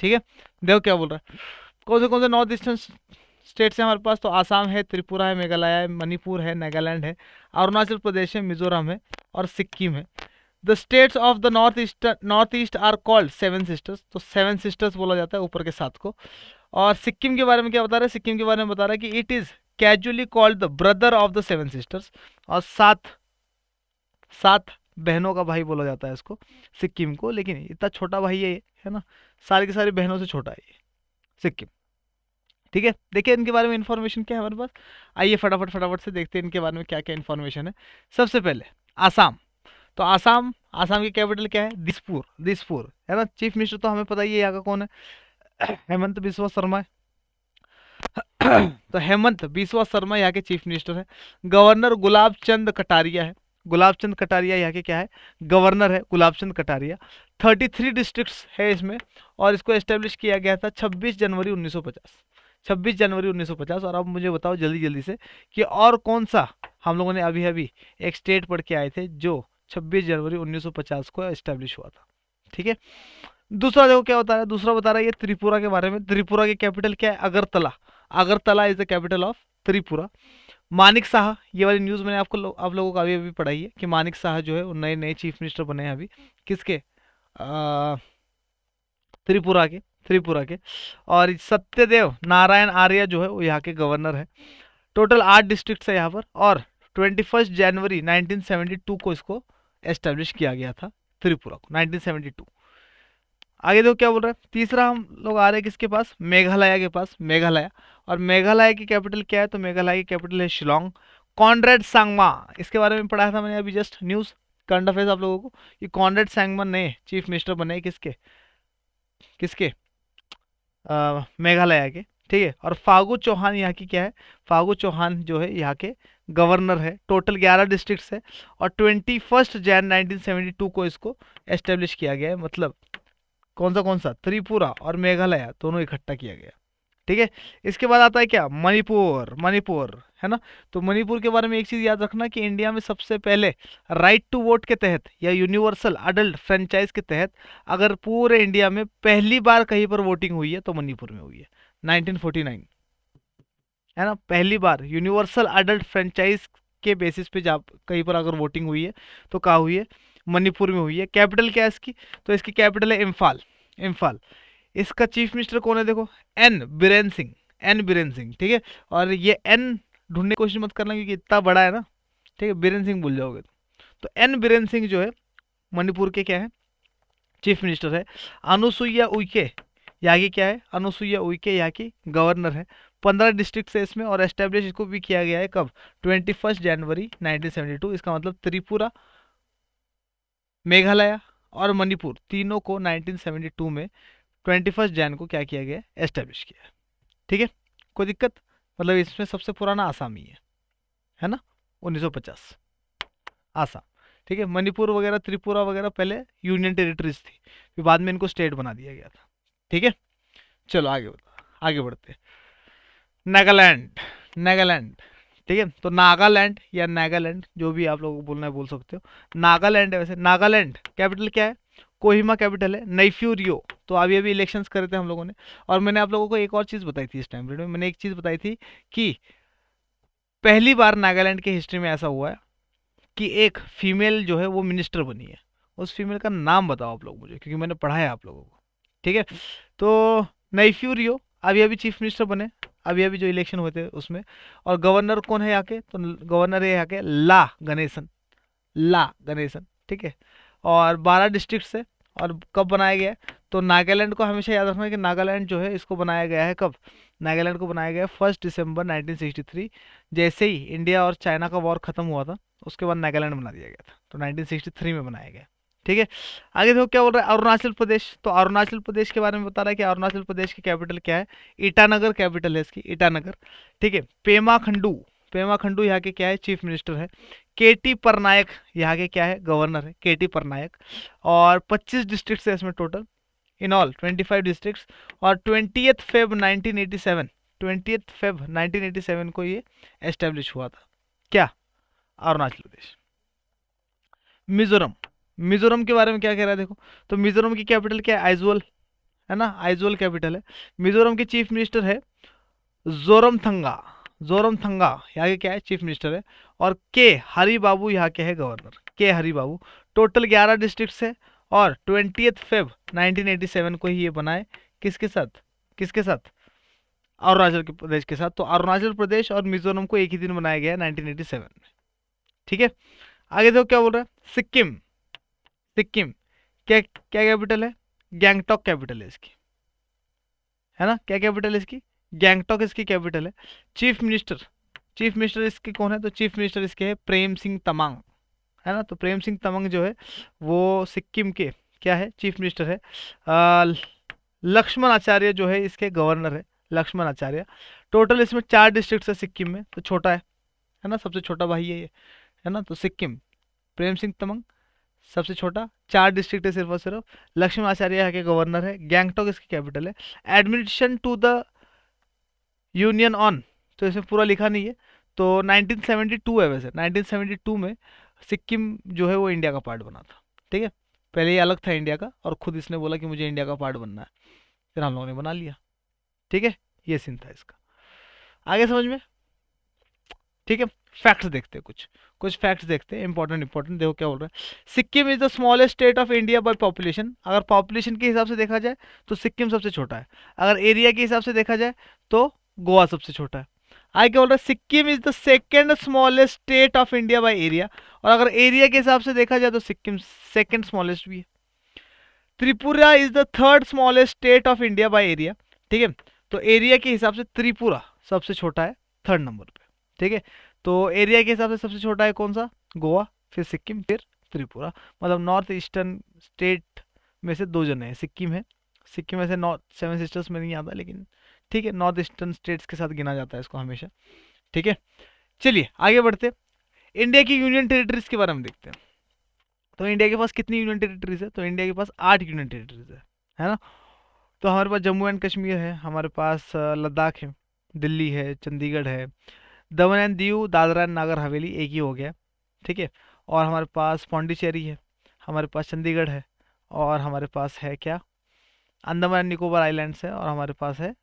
ठीक है देखो क्या बोल रहा है कौन से कौन से नॉर्थ ईस्टर्न स्टेट से हमारे पास तो आसाम है त्रिपुरा है मेघालय है मणिपुर है नागालैंड है अरुणाचल प्रदेश है मिजोरम है और सिक्किम है the states of the north east north east are called seven sisters तो सेवन सिस्टर्स बोला जाता है ऊपर के साथ को और सिक्किम के बारे में क्या बता रहा है सिक्किम के बारे में बता रहा है कि it is casually called the brother of the seven sisters और सात सात बहनों का भाई बोला जाता है इसको सिक्किम को लेकिन इतना छोटा भाई है है ना सारी की सारी बहनों से छोटा है ये सिक्किम ठीक है देखिए इनके बारे में इन्फॉर्मेशन क्या है हमारे पास आइए फटाफट फटाफट से देखते हैं इनके बारे में क्या क्या इन्फॉर्मेशन है सबसे पहले आसाम तो आसाम आसाम की कैपिटल क्या है दिसपुर दिसपुर है ना चीफ मिनिस्टर तो हमें पता ही है यहाँ का कौन है हेमंत बिस्वा शर्मा है तो हेमंत बिस्वा शर्मा यहाँ के चीफ मिनिस्टर है गवर्नर गुलाब चंद कटारिया है गुलाब चंद कटारिया यहाँ के क्या है गवर्नर है गुलाब चंद कटारिया 33 डिस्ट्रिक्ट्स है इसमें और इसको एस्टेब्लिश किया गया था 26 जनवरी 1950 26 जनवरी 1950 और अब मुझे बताओ जल्दी जल्दी से कि और कौन सा हम लोगों ने अभी अभी एक स्टेट पढ़ के आए थे जो 26 जनवरी 1950 को एस्टेब्लिश हुआ था ठीक है दूसरा देखो क्या बता रहा है दूसरा बता रहा है ये त्रिपुरा के बारे में त्रिपुरा के कैपिटल क्या है Agartala Agartala is the capital of Tripura Manik Saha ये वाली न्यूज़ मैंने आपको लो, आप लोगों को अभी अभी पढ़ाई है कि मानिक शाह जो है वो नए नए चीफ मिनिस्टर बने हैं अभी किसके त्रिपुरा के त्रिपुरा के और सत्यदेव नारायण आर्य जो है वो यहाँ के गवर्नर है टोटल आठ डिस्ट्रिक्ट है यहाँ पर और ट्वेंटी फर्स्ट जनवरी नाइनटीन को इसको एस्टेब्लिश किया गया था त्रिपुरा को नाइनटीन आगे देखो क्या बोल रहा है तीसरा हम लोग आ रहे हैं किसके पास मेघालय के पास मेघालय और मेघालय की कैपिटल क्या है तो मेघालय की कैपिटल है शिलोंग कॉन्ड्रेड सांगमा इसके बारे में पढ़ाया था मैंने अभी जस्ट न्यूज़ करंट अफेयर आप लोगों को कि कॉन्ड्रेड सांगमा नए चीफ मिनिस्टर बने किसके किसके मेघालय के ठीक है और फागू चौहान यहाँ की क्या है फागू चौहान जो है यहाँ के गवर्नर है टोटल ग्यारह डिस्ट्रिक्ट्स है और ट्वेंटी फर्स्ट जैन 1972 को इसको एस्टेब्लिश किया गया है मतलब कौन सा कौन सा त्रिपुरा और मेघालय दोनों इकट्ठा किया गया ठीक है इसके बाद आता है क्या मणिपुर मणिपुर है ना तो मणिपुर के बारे में एक चीज़ याद रखना कि इंडिया में सबसे पहले राइट टू वोट के तहत या यूनिवर्सल अडल्ट फ्रेंचाइज के तहत अगर पूरे इंडिया में पहली बार कहीं पर वोटिंग हुई है तो मणिपुर में हुई है 1949 है ना पहली बार यूनिवर्सल अडल्ट फ्रेंचाइज के बेसिस पे जा कहीं पर अगर वोटिंग हुई है तो कहा हुई है मणिपुर में हुई है कैपिटल क्या है इसकी तो इसकी कैपिटल है इम्फाल इम्फाल इसका चीफ मिनिस्टर कौन है देखो एन बीरेन सिंह एन बीरेन सिंह ठीक है और ये एन ढूंढने की कोशिश मत करना क्योंकि इतना बड़ा है ना ठीक है बीरेन सिंह भूल जाओगे तो, तो एन बीरेन सिंह जो है मणिपुर के क्या है चीफ मिनिस्टर है अनुसुईया उइके यहाँ की क्या है अनुसुईया उइके यहाँ की गवर्नर है पंद्रह डिस्ट्रिक्ट है इसमें और एस्टेब्लिश इसको भी किया गया है कब twenty first January nineteen seventy two इसका मतलब त्रिपुरा मेघालय और मणिपुर तीनों को 1972 में ट्वेंटी फर्स्ट जैन को क्या किया गया एस्टेब्लिश किया ठीक है कोई दिक्कत मतलब इसमें सबसे पुराना आसाम ही है है ना 1950 आसाम ठीक है मणिपुर वगैरह त्रिपुरा वगैरह पहले यूनियन टेरिटरीज थी फिर बाद में इनको स्टेट बना दिया गया था ठीक है चलो आगे आगे बढ़ते नागालैंड नागालैंड ठीक है तो नागालैंड या नागालैंड जो भी आप लोगों को बोलना है बोल सकते हो नागालैंड है वैसे नागालैंड कैपिटल क्या है कोहिमा कैपिटल है नईफ्यू रियो तो अभी अभी इलेक्शंस करे थे हम लोगों ने और मैंने आप लोगों को एक और चीज़ बताई थी इस टाइम पीरियड में मैंने एक चीज़ बताई थी कि पहली बार नागालैंड के हिस्ट्री में ऐसा हुआ है कि एक फीमेल जो है वो मिनिस्टर बनी है उस फीमेल का नाम बताओ आप लोग मुझे क्योंकि मैंने पढ़ा है आप लोगों को ठीक है तो नईफ्यू रियो अभी अभी चीफ मिनिस्टर बने अभी अभी जो इलेक्शन हुए थे उसमें और गवर्नर कौन है यहाँ के तो गवर्नर है यहाँ के ला गणेशन ला गणेशन ठीक है और बारह डिस्ट्रिक्ट है और कब बनाया गया तो नागालैंड को हमेशा याद रखना है कि नागालैंड जो है इसको बनाया गया है कब नागालैंड को बनाया गया है फर्स्ट दिसंबर 1963 जैसे ही इंडिया और चाइना का वॉर ख़त्म हुआ था उसके बाद नागालैंड बना दिया गया था तो 1963 में बनाया गया ठीक है आगे देखो क्या बोल रहा है अरुणाचल प्रदेश तो अरुणाचल प्रदेश के बारे में बता रहा है कि अरुणाचल प्रदेश की कैपिटल क्या है ईटानगर कैपिटल है इसकी ईटानगर ठीक है पेमा खंडू पेमा खंडू यहाँ के क्या है चीफ मिनिस्टर है के टी परनायक यहाँ के क्या है गवर्नर है के टी परनायक और 25 डिस्ट्रिक्ट है इसमें टोटल इन ऑल 25 डिस्ट्रिक्ट्स और ट्वेंटी फेब 1987 ट्वेंटी फेब 1987 को ये एस्टेब्लिश हुआ था क्या अरुणाचल प्रदेश मिजोरम मिजोरम के बारे में क्या कह रहा है देखो तो मिजोरम की कैपिटल क्या है आइजोल है ना आइजोल कैपिटल है मिजोरम के चीफ मिनिस्टर है जोरम थंगा जोरम थंगा यहाँ के क्या है चीफ मिनिस्टर है और के हरी बाबू यहाँ के है गवर्नर के हरी बाबू टोटल ग्यारह डिस्ट्रिक्ट है और ट्वेंटी फेब 1987 को ही ये बनाए किसके साथ किसके साथ अरुणाचल प्रदेश के साथ तो अरुणाचल प्रदेश और मिजोरम को एक ही दिन बनाया गया है नाइनटीन में ठीक है आगे देखो क्या बोल रहा है सिक्किम सिक्किम क्या क्या कैपिटल है गैंगटॉक कैपिटल है इसकी है ना क्या कैपिटल है इसकी गैंगटॉक इसकी कैपिटल है चीफ मिनिस्टर चीफ मिनिस्टर इसके कौन है तो चीफ मिनिस्टर इसके है प्रेम सिंह तमांग है ना तो प्रेम सिंह तमंग जो है वो सिक्किम के क्या है चीफ मिनिस्टर है लक्ष्मण आचार्य जो है इसके गवर्नर है लक्ष्मण आचार्य टोटल इसमें चार डिस्ट्रिक्ट है सिक्किम में तो छोटा है है ना सबसे छोटा भाई है ये है ना तो सिक्किम प्रेम सिंह तमंग सबसे छोटा चार डिस्ट्रिक्ट है सिर्फ और सिर्फ लक्ष्मी आचार्य यहाँ के गवर्नर है गैंगटोक इसकी कैपिटल है admission to the union on तो इसमें पूरा लिखा नहीं है तो 1972 है वैसे 1972 में सिक्किम जो है वो इंडिया का पार्ट बना था ठीक है पहले ये अलग था इंडिया का और खुद इसने बोला कि मुझे इंडिया का पार्ट बनना है फिर हम लोगों ने बना लिया ठीक है ये सीन था इसका आगे समझ में ठीक है फैक्ट्स देखते हैं कुछ कुछ फैक्ट्स देखते हैं इंपॉर्टेंट इंपॉर्टेंट देखो क्या बोल रहा है Sikkim is the smallest state of India by population अगर पॉपुलेशन के हिसाब से देखा जाए तो सिक्किम सबसे छोटा है अगर एरिया के हिसाब से देखा जाए तो गोवा सबसे छोटा है आई क्या बोल रहा है Sikkim is the second smallest state of India by area और अगर एरिया के हिसाब से देखा जाए तो सिक्किम सेकेंड स्मॉलेस्ट भी है Tripura is the third smallest state of India by area ठीक है तो एरिया के हिसाब से त्रिपुरा सबसे छोटा है थर्ड नंबर ठीक है तो एरिया के हिसाब से सबसे छोटा है कौन सा गोवा फिर सिक्किम फिर त्रिपुरा मतलब नॉर्थ ईस्टर्न स्टेट में से दो जने हैं सिक्किम है सिक्किम से नॉर्थ सेवन सिस्टर्स में नहीं आता लेकिन ठीक है नॉर्थ ईस्टर्न स्टेट्स के साथ गिना जाता है इसको हमेशा ठीक है चलिए आगे बढ़ते इंडिया की यूनियन टेरिटरीज के बारे में देखते हैं तो इंडिया के पास कितनी यूनियन टेरिटरीज है तो इंडिया के पास आठ यूनियन टेरिटरीज है है ना तो हमारे पास जम्मू एंड कश्मीर है हमारे पास लद्दाख है दिल्ली है चंडीगढ़ है दमन एंड दीव दादरा एंड नागर हवेली एक ही हो गया ठीक है और हमारे पास पौंडीचेरी है हमारे पास चंडीगढ़ है और हमारे पास है क्या अंदमान एंड निकोबार आइलैंड्स है और हमारे पास है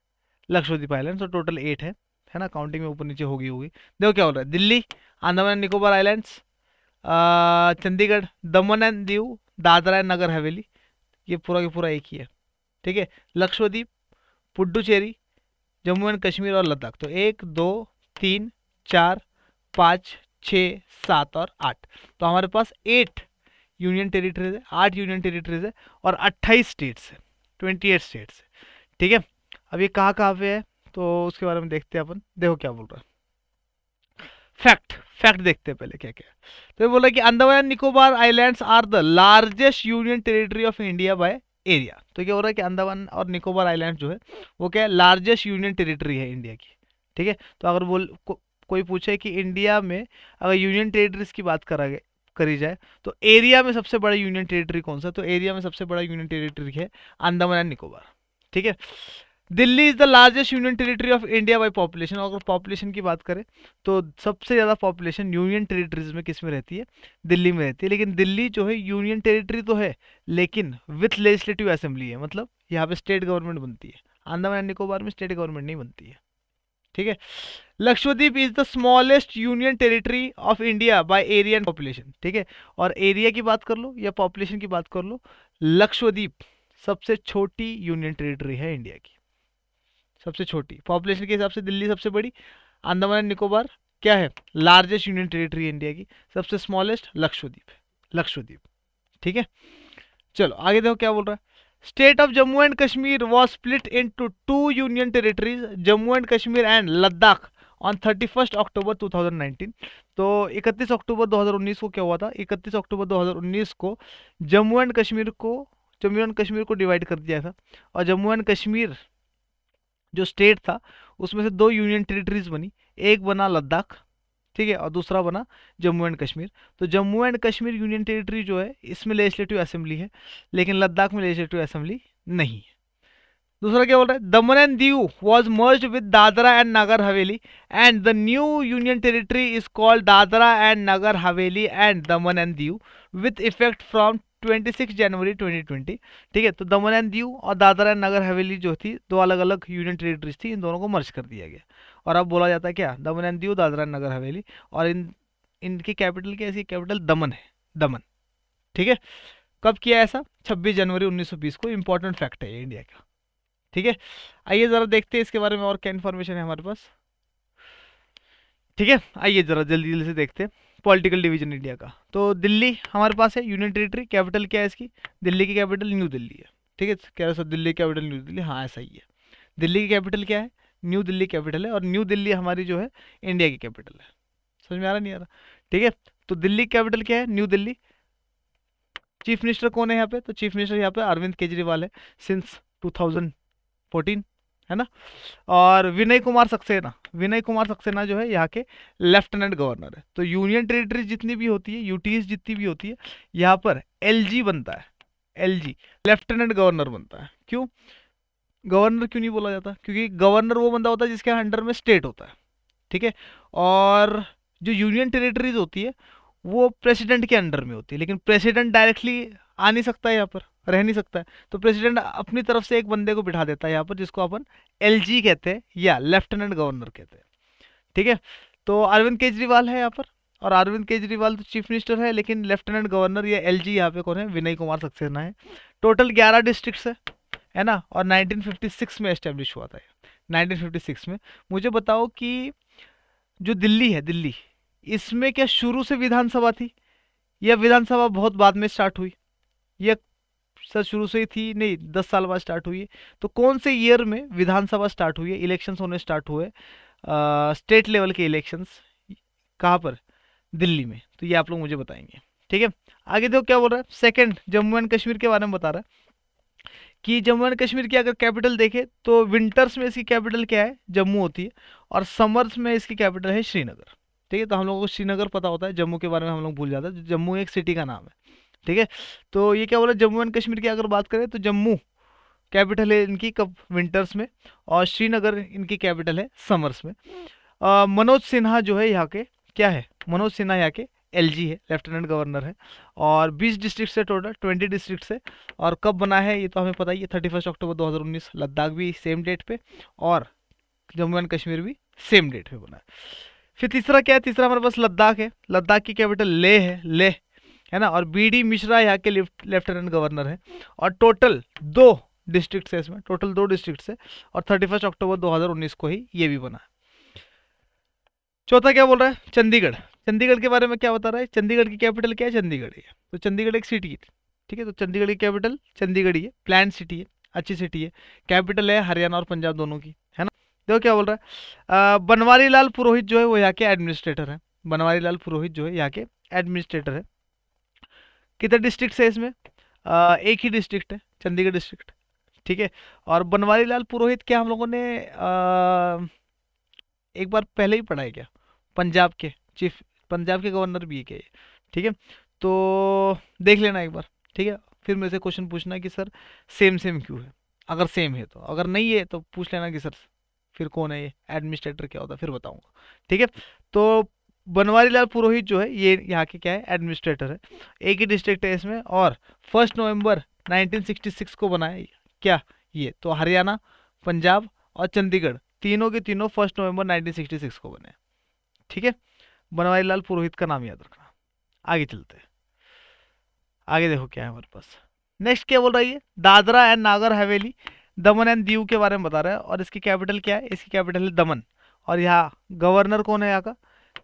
लक्षद्वीप आइलैंड तो टोटल एट है है ना काउंटिंग में ऊपर नीचे होगी होगी देखो क्या हो रहा है Delhi Andaman and Nicobar islands Chandigarh Daman and Diu Dadra and Nagar Haveli ये पूरा के पूरा एक ही है ठीक है लक्षद्वीप पुडुचेरी जम्मू एंड कश्मीर और लद्दाख तो एक दो तीन चार पाँच छः सात और आठ तो हमारे पास एट यूनियन टेरिटरीज है आठ यूनियन टेरिटरीज है और अट्ठाईस स्टेट्स है ट्वेंटी एट स्टेट्स है ठीक है अब ये कहाँ कहाँ पे है तो उसके बारे में देखते हैं अपन देखो क्या बोल रहा है फैक्ट फैक्ट देखते हैं पहले क्या क्या तो ये बोला कि Andaman and Nicobar islands are the largest union territory of India by area तो क्या हो रहा है कि अंदावन और निकोबार आइलैंड जो है वो क्या है लार्जेस्ट यूनियन टेरिटरी है इंडिया की ठीक है तो अगर बोल को, कोई पूछे कि इंडिया में अगर यूनियन टेरेटरीज की बात करा करी जाए तो एरिया में सबसे बड़ा यूनियन टेरेटरी कौन सा तो एरिया में सबसे बड़ा यूनियन टेरेटरी है अंडमान एंड निकोबार ठीक है Delhi is the largest union territory of India by population अगर पॉपुलेशन की बात करें तो सबसे ज़्यादा पॉपुलेशन यूनियन टेरेटरीज में किस में रहती है दिल्ली में रहती है लेकिन दिल्ली जो है यूनियन टेरेटरी तो है लेकिन विथ लेजिस्लेटिव असेंबली है मतलब यहाँ पे स्टेट गवर्नमेंट बनती है अंडमान एंड निकोबार में स्टेट गवर्नमेंट नहीं बनती है ठीक है Lakshadweep is the smallest union territory of India by area and population ठीक है और एरिया की बात कर लो या पॉपुलेशन की बात कर लो लक्षद्वीप सबसे छोटी यूनियन टेरिटरी है इंडिया की सबसे छोटी पॉपुलेशन के हिसाब से दिल्ली सबसे बड़ी अंदमान एंड निकोबार क्या है लार्जेस्ट यूनियन टेरिटरी इंडिया की सबसे स्मॉलेस्ट लक्षद्वीप लक्षद्वीप ठीक है चलो आगे देखो क्या बोल रहा है state of Jammu and Kashmir was split into two union territories Jammu and Kashmir and Ladakh on thirty first October two thousand nineteen तो इकतीस अक्टूबर दो हज़ार उन्नीस को क्या हुआ था इकतीस अक्टूबर दो हज़ार उन्नीस को जम्मू एंड कश्मीर को जम्मू एंड कश्मीर को डिवाइड कर दिया था और जम्मू एंड कश्मीर जो स्टेट था उसमें से दो यूनियन टेरिटरीज बनी एक बना लद्दाख ठीक है और दूसरा बना जम्मू एंड कश्मीर तो Jammu and Kashmir union territory जो है इसमें लेजिस्लेटिव असेंबली है लेकिन लद्दाख में लेजिस्लेटिव असेंबली नहीं है दूसरा क्या बोल रहा है Daman and Diu was merged with Dadra and Nagar Haveli and the new union territory is called Dadra and Nagar Haveli and Daman and Diu with effect from 26 January 2020 ठीक है तो दमन एंड दीव और दादरा एंड नगर हवेली जो थी दो अलग अलग यूनियन टेरिटरीज थी इन दोनों को मर्ज कर दिया गया और अब बोला जाता है क्या दमन एंड दीव दादरा नगर हवेली और इन इनकी कैपिटल क्या इसकी कैपिटल दमन है दमन ठीक है कब किया ऐसा 26 जनवरी 1920 को इम्पोर्टेंट फैक्ट है इंडिया का ठीक है आइए ज़रा देखते हैं इसके बारे में और क्या इन्फॉर्मेशन है हमारे पास ठीक है आइए ज़रा जल्दी जल्दी से देखते हैं पॉलिटिकल डिवीजन इंडिया का तो दिल्ली हमारे पास है यूनियन टेरिटरी कैपिटल क्या है इसकी दिल्ली की कैपिटल न्यू दिल्ली है ठीक है कह रहे sir Delhi capital new Delhi हाँ ऐसा ही है दिल्ली की कैपिटल क्या है न्यू दिल्ली कैपिटल है और न्यू दिल्ली हमारी जो है इंडिया की कैपिटल है समझ में आ रहा नहीं आ रहा ठीक है तो दिल्ली कैपिटल क्या है न्यू दिल्ली चीफ मिनिस्टर कौन है यहाँ पे तो चीफ मिनिस्टर यहाँ पे अरविंद केजरीवाल है सिंस 2014 है ना और विनय कुमार सक्सेना विनय कुमार सक्सेना जो है यहाँ के लेफ्टिनेंट गवर्नर है तो यूनियन टेरिटरीज जितनी भी होती है यूटीएस जितनी भी होती है यहाँ पर एलजी बनता है एलजी लेफ्टिनेंट गवर्नर बनता है क्यों गवर्नर क्यों नहीं बोला जाता क्योंकि गवर्नर वो बंदा होता है जिसके अंडर में स्टेट होता है ठीक है और जो यूनियन टेरिटरीज होती है वो प्रेसिडेंट के अंडर में होती है लेकिन प्रेसिडेंट डायरेक्टली आ नहीं सकता है यहाँ पर रह नहीं सकता है तो प्रेसिडेंट अपनी तरफ से एक बंदे को बिठा देता है यहाँ पर जिसको अपन एल कहते हैं या लेफ्टिनेंट गवर्नर कहते हैं ठीक है तो अरविंद केजरीवाल है यहाँ पर और अरविंद केजरीवाल तो चीफ मिनिस्टर है लेकिन लेफ्टिनेंट गवर्नर या एल जी यहाँ पे कौन है विनय कुमार सक्सेना है टोटल ग्यारह डिस्ट्रिक्ट है है ना और 1956 में इस्टेब्लिश हुआ था 1956 में मुझे बताओ कि जो दिल्ली है दिल्ली इसमें क्या शुरू से विधानसभा थी या विधानसभा बहुत बाद में स्टार्ट हुई या सर शुरू से ही थी नहीं दस साल बाद स्टार्ट हुई है तो कौन से ईयर में विधानसभा स्टार्ट हुई है इलेक्शंस होने स्टार्ट हुए स्टेट लेवल के इलेक्शंस कहाँ पर दिल्ली में तो ये आप लोग मुझे बताएंगे ठीक है आगे देखो क्या बोल रहा है सेकंड जम्मू एंड कश्मीर के बारे में बता रहा है कि जम्मू एंड कश्मीर की अगर कैपिटल देखें तो विंटर्स में इसकी कैपिटल क्या है जम्मू होती है और समर्स में इसकी कैपिटल है श्रीनगर ठीक है तो हम लोगों को श्रीनगर पता होता है जम्मू के बारे में हम लोग भूल जाते हैं तो जम्मू एक सिटी का नाम है ठीक है तो ये क्या बोला जम्मू एंड कश्मीर की अगर बात करें तो जम्मू कैपिटल है इनकी कब विंटर्स में और श्रीनगर इनकी कैपिटल है समर्स में मनोज सिन्हा जो है यहाँ के क्या है मनोज सिन्हा यहाँ के एलजी है लेफ्टिनेंट गवर्नर है और 20 डिस्ट्रिक्ट से टोटल 20 डिस्ट्रिक्ट है और कब बना है ये तो हमें पता ही है थर्टी फर्स्ट अक्टूबर 2019 लद्दाख भी सेम डेट पे और जम्मू एंड कश्मीर भी सेम डेट पे बना है फिर तीसरा क्या है तीसरा हमारे पास लद्दाख है लद्दाख की कैपिटल लेह है लेह है ना और बी डी मिश्रा यहाँ के लेफ्टिनेंट गवर्नर है और टोटल दो डिस्ट्रिक्ट है इसमें टोटल दो डिस्ट्रिक्ट है और थर्टी फर्स्ट अक्टूबर उन्नीस को ही ये भी बना है चौथा क्या बोल रहा है चंडीगढ़ चंडीगढ़ के बारे में क्या बता रहा है चंडीगढ़ की कैपिटल क्या है चंडीगढ़ है तो चंडीगढ़ एक सिटी है ठीक है तो चंडीगढ़ की कैपिटल चंडीगढ़ ही है प्लान सिटी है अच्छी सिटी है कैपिटल है हरियाणा और पंजाब दोनों की है ना देखो क्या बोल रहा है बनवारी लाल पुरोहित जो है वो यहाँ के एडमिनिस्ट्रेटर है बनवारी लाल पुरोहित जो है यहाँ के एडमिनिस्ट्रेटर है कितने डिस्ट्रिक्ट है इसमें एक ही डिस्ट्रिक्ट है चंडीगढ़ डिस्ट्रिक्ट ठीक है और बनवारी लाल पुरोहित क्या हम लोगों ने एक बार पहले ही पढ़ाया गया पंजाब के चीफ पंजाब के गवर्नर भी एक है ठीक है तो देख लेना एक बार ठीक है फिर मेरे से क्वेश्चन पूछना कि सर सेम सेम क्यों है अगर सेम है तो अगर नहीं है तो पूछ लेना कि सर फिर कौन है ये एडमिनिस्ट्रेटर क्या होता है फिर बताऊंगा ठीक है तो बनवारी लाल पुरोहित जो है ये यहाँ के क्या है एडमिनिस्ट्रेटर है एक ही डिस्ट्रिक्ट है इसमें और फर्स्ट नवंबर 1966 को बनाया क्या ये तो हरियाणा पंजाब और चंडीगढ़ तीनों के तीनों फर्स्ट नवंबर 1966 को बने ठीक है बनवारी लाल पुरोहित का नाम याद रखना आगे चलते आगे देखो क्या है हमारे पास नेक्स्ट क्या बोल रही है दादरा एंड नागर हवेली दमन एंड दीव के बारे में बता रहे हैं और इसकी कैपिटल क्या है इसकी कैपिटल है दमन और यहाँ गवर्नर कौन है यहाँ का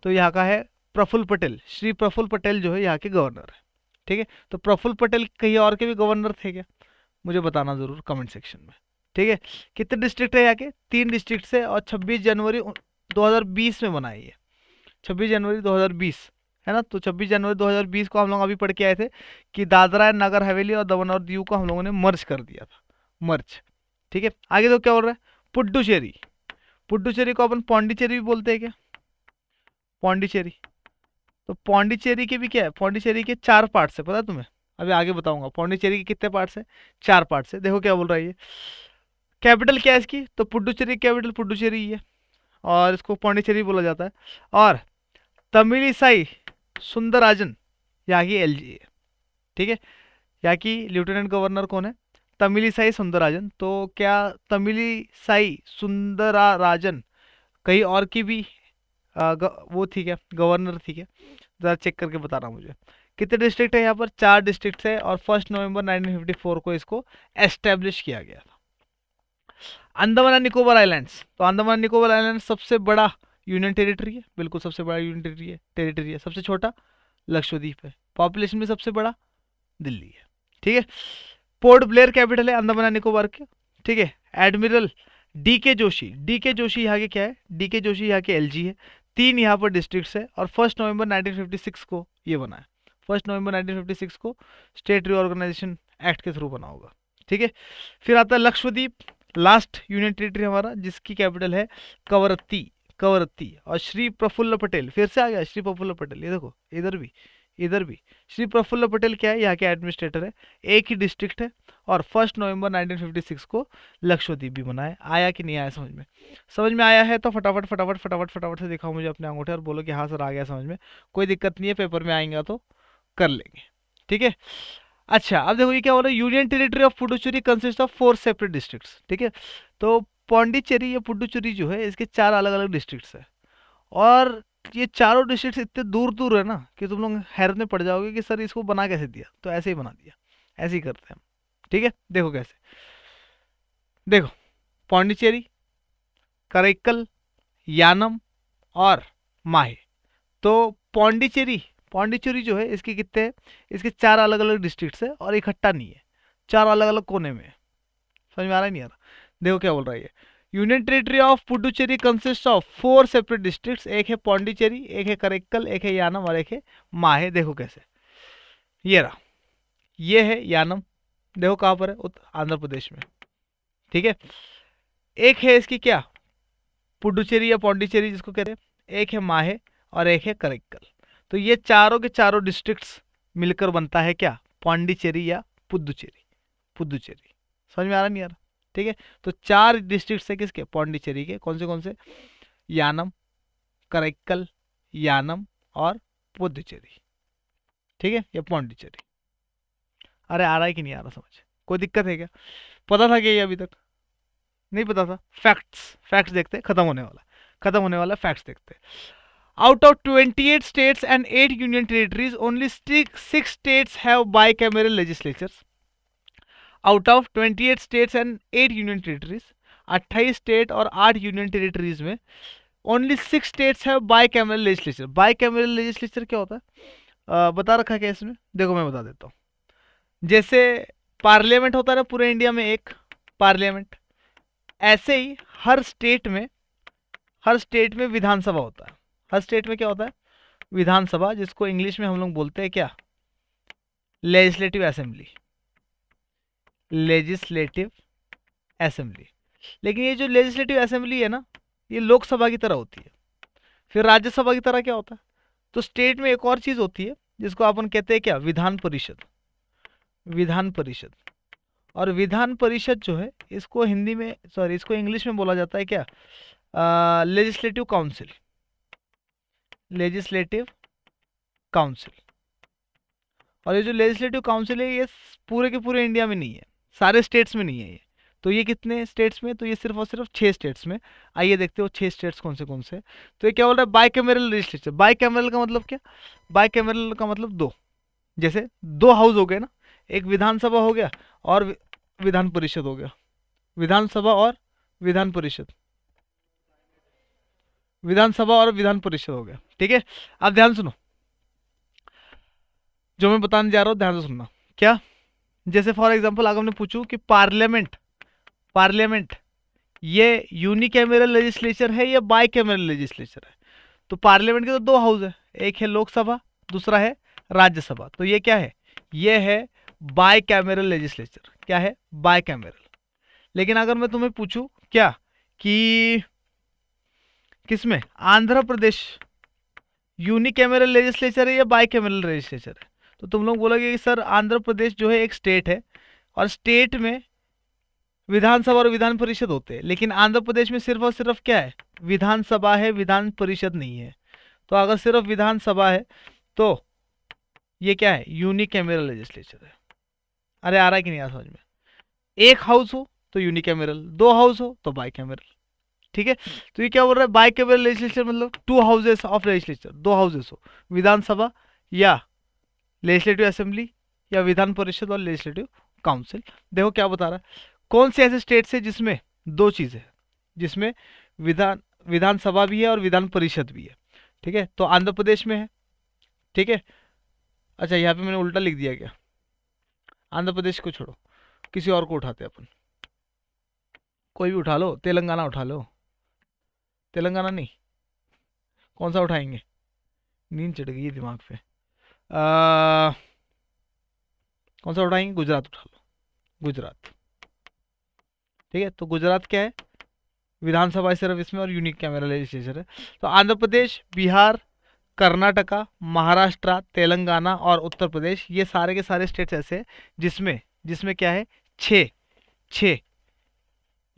तो यहाँ का है प्रफुल्ल पटेल श्री प्रफुल्ल पटेल जो है यहाँ के गवर्नर है ठीक है तो प्रफुल्ल पटेल कहीं और के भी गवर्नर थे क्या मुझे बताना ज़रूर कमेंट सेक्शन में ठीक है कितने डिस्ट्रिक्ट है यहाँ के तीन डिस्ट्रिक्ट है और छब्बीस जनवरी 2020 में बनाई है छब्बीस जनवरी 2020 है ना तो 26 जनवरी 2020 को हम लोग अभी पढ़ के आए थे कि दादरा एंड नगर हवेली और दमन और दीव को हम लोगों ने मर्ज कर दिया था मर्ज ठीक है आगे तो क्या बोल रहे हैं पुडुचेरी पुडुचेरी को अपन पौंडीचेरी भी बोलते हैं क्या पौंडीचेरी तो पौंडीचेरी के भी क्या है पौंडीचेरी के चार पार्ट्स है पता तुम्हें अभी आगे बताऊंगा पौंडीचेरी के कितने पार्ट्स है चार पार्ट्स है देखो क्या बोल रहा है ये कैपिटल क्या है इसकी तो पुडुचेरी कैपिटल पुडुचेरी ही है और इसको पौंडीचेरी बोला जाता है और तमिलिसाई सुंदराजन यहाँ की एल जी ठीक है यहाँ की लेफ्टिनेंट गवर्नर कौन है तमिलीसाई सुंदराजन तो क्या तमिलिसाई सुंदराराजन कहीं और की भी आ, ग, वो थी क्या गवर्नर थी क्या ज़रा चेक करके बताना मुझे कितने डिस्ट्रिक्ट है यहाँ पर चार डिस्ट्रिक्ट है और फर्स्ट नवंबर 1954 को इसको एस्टेब्लिश किया गया था अंदमान एंड निकोबार आइलैंड्स तो अंदमान निकोबार आइलैंड सबसे बड़ा यूनियन टेरिटरी है बिल्कुल सबसे बड़ा यूनियन टेरिटरी है टेरिटरी है सबसे छोटा लक्षद्वीप है पॉपुलेशन में सबसे बड़ा दिल्ली है ठीक है पोर्ट ब्लेयर कैपिटल है अंदमान बनाने निकोबार का ठीक है एडमिरल डी के जोशी डी के जोशी यहाँ के क्या है डी के जोशी यहाँ के एल है तीन यहाँ पर डिस्ट्रिक्ट है और फर्स्ट नवंबर 1956 को ये बना है फर्स्ट नवंबर 1956 को स्टेट रीऑर्गेनाइजेशन एक्ट के थ्रू बना होगा ठीक है फिर आता है लक्षद्वीप लास्ट यूनियन टेरिटरी हमारा जिसकी कैपिटल है कवरत्ती कवरत्ती और श्री प्रफुल्ल पटेल फिर से आ गया श्री प्रफुल्ल पटेल ये देखो इधर भी इधर भी श्री प्रफुल्ल पटेल क्या है यहाँ के एडमिनिस्ट्रेटर है एक ही डिस्ट्रिक्ट है और फर्स्ट नवंबर 1956 को लक्षद्वीप भी बनाया आया कि नहीं आया समझ में समझ में आया है तो फटाफट फटाफट फटाफट फटाफट से दिखाओ मुझे अपने अंगूठे और बोलो कि हाँ सर आ गया समझ में कोई दिक्कत नहीं है पेपर में आएंगे तो कर लेंगे ठीक है अच्छा अब देखो ये क्या बोल रहे union territory of Puducherry consist of four separate districts ठीक है तो पौंडीचेरी या पुडुचेरी जो है इसके चार अलग अलग डिस्ट्रिक्ट्स है और ये चारों डिस्ट्रिक्ट इतने दूर दूर है ना कि तुम लोग हैरत में पड़ जाओगे कि सर इसको बना कैसे दिया तो ऐसे ही बना दिया ऐसे ही करते हैं हम ठीक है देखो कैसे देखो पौंडीचेरी करैक्कल यानम और माहे तो पौंडीचेरी पौंडीचेरी जो है इसके कितने इसके चार अलग अलग डिस्ट्रिक्ट है और इकट्ठा नहीं है चार अलग अलग कोने में समझ में आ रहा नहीं आ रहा देखो क्या बोल रहा है union territory of Puducherry consist of four separate districts एक है पौंडीचेरी एक है करेक्कल एक है यानम और एक है माहे देखो कैसे ये रहा ये है यानम देखो कहाँ पर है आंध्र प्रदेश में ठीक है एक है इसकी क्या पुडुचेरी या पौंडीचेरी जिसको कहते हैं एक है माहे और एक है करेक्कल तो ये चारों के चारों डिस्ट्रिक्ट्स मिलकर बनता है क्या पौंडीचेरी या पुदुचेरी पुदुचेरी समझ में आ रहा नहीं आ रहा ठीक है तो चार डिस्ट्रिक्ट है किसके पौंडीचेरी के कौन से कौन से यानम करैक्कल यानम और पुदुचेरी ठीक है या पौंडीचेरी अरे आ रहा है कि नहीं आ रहा समझ कोई दिक्कत है क्या पता था क्या ये अभी तक नहीं पता था फैक्ट्स फैक्ट्स देखते खत्म होने वाला खत्म होने वाला फैक्ट्स देखते out of twenty eight states and eight union territories only six states have bicameral legislatures out of 28 states and eight union territories 28 state और आठ यूनियन टेरेटरीज में ओनली सिक्स स्टेट्स है bicameral legislature bicameral legislature क्या होता है आ, बता रखा है क्या इसमें देखो मैं बता देता हूँ जैसे पार्लियामेंट होता है ना पूरे इंडिया में एक पार्लियामेंट ऐसे ही हर स्टेट में हर स्टेट में विधानसभा होता है हर स्टेट में क्या होता है विधानसभा जिसको इंग्लिश में हम लोग बोलते हैं क्या लेजिस्लेटिव असेंबली लेजिस्लेटिव असेंबली लेकिन ये जो लेजिस्लेटिव असेंबली है ना ये लोकसभा की तरह होती है फिर राज्यसभा की तरह क्या होता है तो स्टेट में एक और चीज़ होती है जिसको अपन कहते हैं क्या विधान परिषद विधान परिषद और विधान परिषद जो है इसको हिंदी में सॉरी इसको इंग्लिश में बोला जाता है क्या लेजिस्लेटिव काउंसिल लेजिस्लेटिव काउंसिल और ये जो लेजिस्लेटिव काउंसिल है ये पूरे के पूरे इंडिया में नहीं है सारे स्टेट्स में नहीं है ये तो ये कितने स्टेट्स में तो ये सिर्फ और सिर्फ छः स्टेट्स में आइए देखते हो छः स्टेट्स कौन से कौन से तो ये क्या बोल रहा है bicameral registration bicameral का मतलब क्या बाई कैमरल का मतलब दो जैसे दो हाउस हो गए ना एक विधानसभा हो गया और विधान परिषद हो गया विधानसभा और विधान परिषद विधानसभा और विधान परिषद हो गया ठीक है अब ध्यान सुनो जो मैं बताने जा रहा हूँ ध्यान से सुनना क्या जैसे फॉर एग्जाम्पल अगर मैं पूछू कि पार्लियामेंट पार्लियामेंट ये यूनिकैमरल लेजिस्लेचर है या बाई कैमरल लेजिस्लेचर है तो पार्लियामेंट के तो दो हाउस है एक है लोकसभा दूसरा है राज्यसभा तो ये क्या है ये है बाई कैमरल लेजिस्लेचर क्या है बाई कैमरल लेकिन अगर मैं तुम्हें पूछू क्या कि किसमें आंध्र प्रदेश यूनिकैमरल लेजिस्लेचर है या बाई कैमरल लेजिस्लेचर है तो तुम लोग बोलोगे कि सर आंध्र प्रदेश जो है एक स्टेट है और स्टेट में विधानसभा और विधान परिषद होते हैं लेकिन आंध्र प्रदेश में सिर्फ और सिर्फ क्या है विधानसभा है विधान परिषद नहीं है तो अगर सिर्फ विधानसभा है तो ये क्या है यूनिक यूनिकैमरल लेजिस्लेचर है अरे आ रहा है कि नहीं आ समझ में एक हाउस हो तो यूनिक यूनिकैमरल दो हाउस हो तो बाई कैमरल ठीक है तो ये क्या बोल रहा है बाई कैमरल लेजिस्लेचर मतलब टू हाउसेस ऑफ लेजिस्लेचर दो हाउसेस हो विधानसभा या लेजिस्लेटिव असेंबली या विधान परिषद और लेजिस्लेटिव काउंसिल देखो क्या बता रहा है कौन से ऐसे स्टेट्स है जिसमें दो चीज़ है जिसमें विधान विधानसभा भी है और विधान परिषद भी है ठीक है तो आंध्र प्रदेश में है ठीक है अच्छा यहाँ पे मैंने उल्टा लिख दिया गया आंध्र प्रदेश को छोड़ो किसी और को उठाते अपन कोई भी उठा लो तेलंगाना उठा लो तेलंगाना नहीं कौन सा उठाएंगे नींद चढ़ गई है दिमाग पे कौन सा उठाएंगे गुजरात उठा लो गुजरात ठीक है तो गुजरात क्या है विधानसभा सिर्फ इसमें और यूनिक कैमरा लेजिस्लेचर है तो आंध्र प्रदेश बिहार कर्नाटका महाराष्ट्र तेलंगाना और उत्तर प्रदेश ये सारे के सारे स्टेट्स ऐसे जिसमें जिसमें क्या है छे, छे,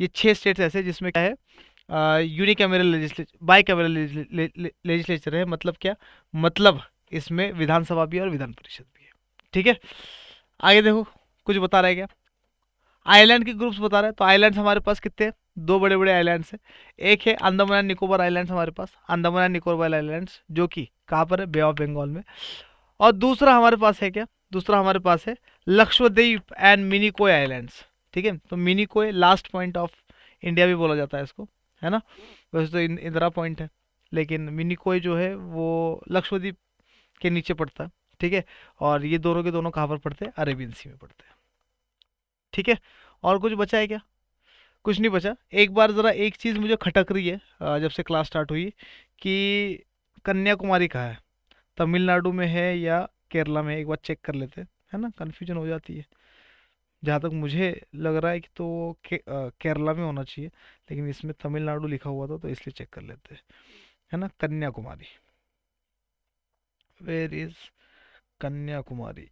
ये छह स्टेट्स ऐसे जिसमें क्या है unicameral legislature bicameral legislature है मतलब क्या मतलब इसमें विधानसभा भी और विधान परिषद भी है ठीक है आगे देखो कुछ बता रहे क्या आइलैंड के ग्रुप्स बता रहे हैं तो आइलैंड्स हमारे पास कितने दो बड़े बड़े आइलैंड्स हैं एक है अंदमान एंड निकोबार आइलैंड्स हमारे पास अंदमान एंड निकोबार आइलैंड्स जो कि कहाँ पर है बे ऑफ बंगाल में और दूसरा हमारे पास है क्या दूसरा हमारे पास है लक्षद्वीप एंड कोय आइलैंड्स ठीक है तो कोय लास्ट पॉइंट ऑफ इंडिया भी बोला जाता है इसको है ना वैसे तो इंदिरा पॉइंट है लेकिन कोय जो है वो लक्षद्वीप के नीचे पड़ता ठीक है और ये दोनों के दोनों कहाँ पर पड़ते हैं अरेबियन सी में पड़ते हैं ठीक है और कुछ बचा है क्या कुछ नहीं बचा एक बार ज़रा एक चीज़ मुझे खटक रही है जब से क्लास स्टार्ट हुई कि कन्याकुमारी कहाँ है तमिलनाडु में है या केरला में एक बार चेक कर लेते हैं है ना कन्फ्यूजन हो जाती है जहाँ तक मुझे लग रहा है कि तो के, केरला में होना चाहिए लेकिन इसमें तमिलनाडु लिखा हुआ था तो इसलिए चेक कर लेते हैं है ना कन्याकुमारी वेयर इज कन्याकुमारी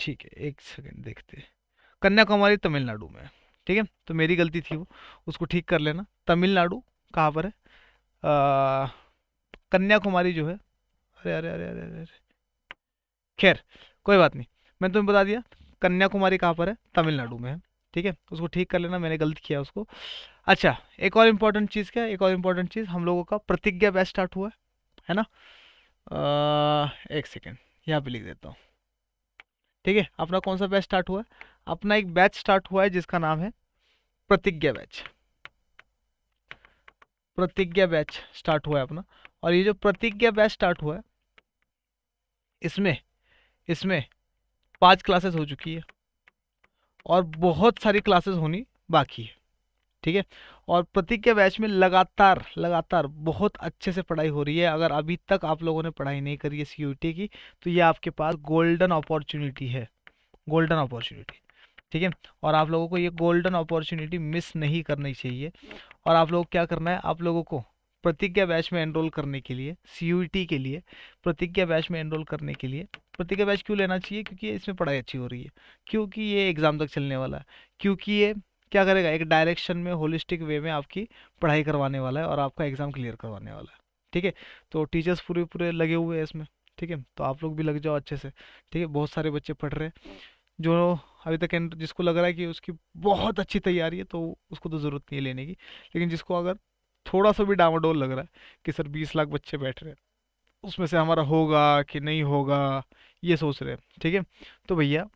ठीक है एक सेकंड देखते कन्याकुमारी तमिलनाडु में ठीक है तो मेरी गलती थी वो उसको ठीक कर लेना तमिलनाडु कहाँ पर है कन्याकुमारी जो है अरे अरे अरे अरे अरे, अरे। खैर कोई बात नहीं मैंने तुम्हें बता दिया कन्याकुमारी कहाँ पर है तमिलनाडु में है ठीक है उसको ठीक कर लेना मैंने गलत किया उसको अच्छा एक और इम्पोर्टेंट चीज़ क्या है एक और इम्पोर्टेंट चीज़ हम लोगों का प्रतिज्ञा बैच स्टार्ट हुआ है है ना आ, एक सेकेंड यहाँ पे लिख देता हूँ ठीक है अपना कौन सा बैच स्टार्ट हुआ है अपना एक बैच स्टार्ट हुआ है जिसका नाम है प्रतिज्ञा बैच प्रतिज्ञा बैच स्टार्ट हुआ है अपना और ये जो प्रतिज्ञा बैच स्टार्ट हुआ है इसमें इसमें पांच क्लासेस हो चुकी है और बहुत सारी क्लासेस होनी बाकी है ठीक है और प्रतीक के बैच में लगातार लगातार बहुत अच्छे से पढ़ाई हो रही है अगर अभी तक आप लोगों ने पढ़ाई नहीं करी है सी यू टी की तो ये आपके पास गोल्डन अपॉर्चुनिटी है गोल्डन अपॉर्चुनिटी ठीक है और आप लोगों को ये गोल्डन अपॉर्चुनिटी मिस नहीं करनी चाहिए और आप लोगों को क्या करना है आप लोगों को प्रतिज्ञा बैच में एनरोल करने के लिए सी के लिए प्रतिज्ञा बैच में एनरोल करने के लिए प्रतिज्ञा बैच क्यों लेना चाहिए क्योंकि इसमें पढ़ाई अच्छी हो रही है क्योंकि ये एग्ज़ाम तक चलने वाला है क्योंकि ये क्या करेगा एक डायरेक्शन में होलिस्टिक वे में आपकी पढ़ाई करवाने वाला है और आपका एग्ज़ाम क्लियर करवाने वाला है ठीक है तो टीचर्स पूरे पूरे लगे हुए हैं इसमें ठीक है तो आप लोग भी लग जाओ अच्छे से ठीक है बहुत सारे बच्चे पढ़ रहे हैं जो अभी तक जिसको लग रहा है कि उसकी बहुत अच्छी तैयारी है तो उसको तो ज़रूरत नहीं है लेने की लेकिन जिसको अगर थोड़ा सा भी डामाडोल लग रहा है कि सर बीस लाख बच्चे बैठ रहे हैं उसमें से हमारा होगा कि नहीं होगा ये सोच रहे हैं ठीक है तो भैया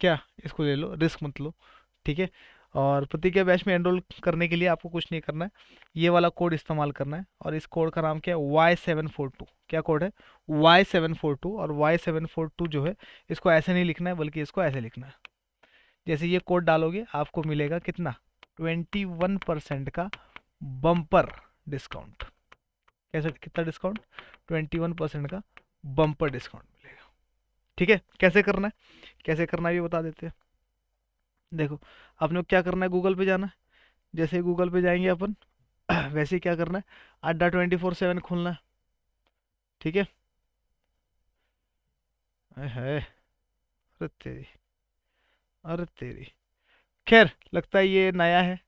क्या इसको ले लो रिस्क मत लो ठीक है और प्रतिज्ञा बैच में एनरोल करने के लिए आपको कुछ नहीं करना है ये वाला कोड इस्तेमाल करना है और इस कोड का नाम क्या है वाई सेवन फोर टू क्या कोड है वाई सेवन फोर टू और वाई सेवन फोर टू जो है इसको ऐसे नहीं लिखना है बल्कि इसको ऐसे लिखना है जैसे ये कोड डालोगे आपको मिलेगा कितना ट्वेंटी वन परसेंट का बम्पर डिस्काउंट कैसे कितना डिस्काउंट ट्वेंटी वन परसेंट का बम्पर डिस्काउंट मिलेगा ठीक है कैसे करना है कैसे करना है ये बता देते हैं देखो अपने क्या करना है गूगल पे जाना है जैसे ही गूगल पे जाएंगे अपन वैसे ही क्या करना है अड्डा ट्वेंटी फोर सेवन खोलना है ठीक है है अरे तेरी अरे तेरी खैर लगता है ये नया है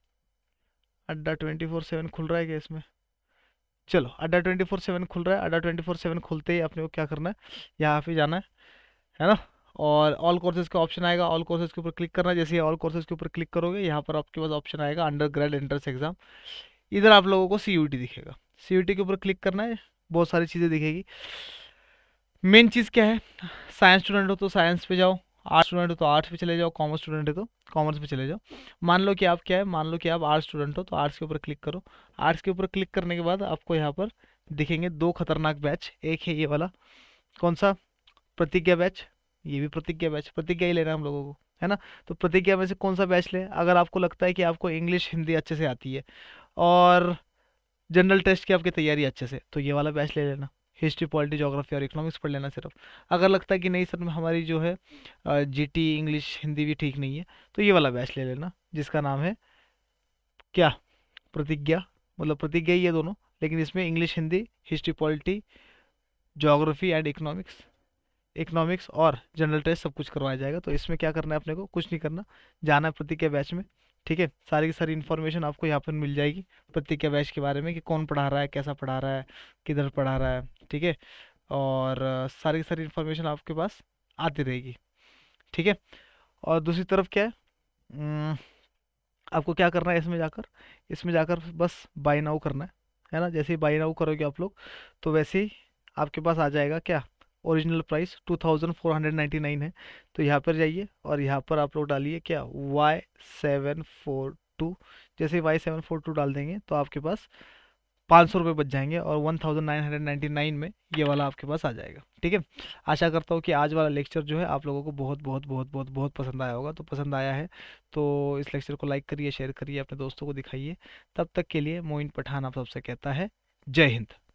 अड्डा ट्वेंटी फोर सेवन खुल रहा है क्या इसमें चलो अड्डा ट्वेंटी फोर सेवन खुल रहा है अड्डा ट्वेंटी फोर सेवन खुलते ही अपने को क्या करना है यहाँ पे जाना है है ना और ऑल कोर्सेज का ऑप्शन आएगा ऑल कोर्सेज के ऊपर क्लिक करना जैसे ऑल कोर्सेज के ऊपर क्लिक करोगे यहाँ पर आपके पास ऑप्शन आएगा अंडर ग्रेड एंट्रेंस एग्जाम इधर आप लोगों को सी दिखेगा सी के ऊपर क्लिक करना है बहुत सारी चीज़ें दिखेगी मेन चीज़ क्या है साइंस स्टूडेंट हो तो साइंस पे जाओ आर्ट्स स्टूडेंट हो तो आर्ट्स पे चले जाओ कॉमर्स स्टूडेंट है तो कॉमर्स पे चले जाओ मान लो कि आप क्या है मान लो कि आप आर्ट्स स्टूडेंट हो तो आर्ट्स के ऊपर क्लिक करो आर्ट्स के ऊपर क्लिक करने के बाद आपको यहाँ पर दिखेंगे दो खतरनाक बैच एक है ये वाला कौन सा प्रतिज्ञा बैच ये भी प्रतिज्ञा बैच प्रतिज्ञा ही लेना हम लोगों को है ना तो प्रतिज्ञा में से कौन सा बैच लें अगर आपको लगता है कि आपको इंग्लिश हिंदी अच्छे से आती है और जनरल टेस्ट की आपकी तैयारी अच्छे से तो ये वाला बैच ले लेना हिस्ट्री पॉलिटी जोग्राफी और इकोनॉमिक्स पढ़ लेना सिर्फ अगर लगता है कि नहीं सर हमारी जो है जीटी इंग्लिश हिंदी भी ठीक नहीं है तो ये वाला बैच ले लेना जिसका नाम है क्या प्रतिज्ञा मतलब प्रतिज्ञा ही है दोनों लेकिन इसमें English Hindi history polity geography and economics economics और जनरल टेस्ट सब कुछ करवाया जाएगा तो इसमें क्या करना है अपने को कुछ नहीं करना जाना है प्रतिज्ञा बैच में ठीक है सारी की सारी इन्फॉर्मेशन आपको यहाँ पर मिल जाएगी प्रतिज्ञा बैच के बारे में कि कौन पढ़ा रहा है कैसा पढ़ा रहा है किधर पढ़ा रहा है ठीक है और सारी की सारी इन्फॉर्मेशन आपके पास आती रहेगी ठीक है और दूसरी तरफ क्या है आपको क्या करना है इसमें जाकर इसमें जाकर बस बाई नाउ करना है है ना जैसे ही बाई नाउ करोगे आप लोग तो वैसे ही आपके पास आ जाएगा क्या ओरिजिनल प्राइस 2499 है तो यहाँ पर जाइए और यहाँ पर आप लोग डालिए क्या वाई सेवन फोर टू जैसे वाई सेवन फोर टू डाल देंगे तो आपके पास पाँच सौ रुपये बच जाएंगे और one thousand nine hundred ninety nine में ये वाला आपके पास आ जाएगा ठीक है आशा करता हूँ कि आज वाला लेक्चर जो है आप लोगों को बहुत बहुत बहुत बहुत बहुत पसंद आया होगा तो पसंद आया है तो इस लेक्चर को लाइक करिए शेयर करिए अपने दोस्तों को दिखाइए तब तक के लिए मोइन पठान आप सबसे कहता है जय हिंद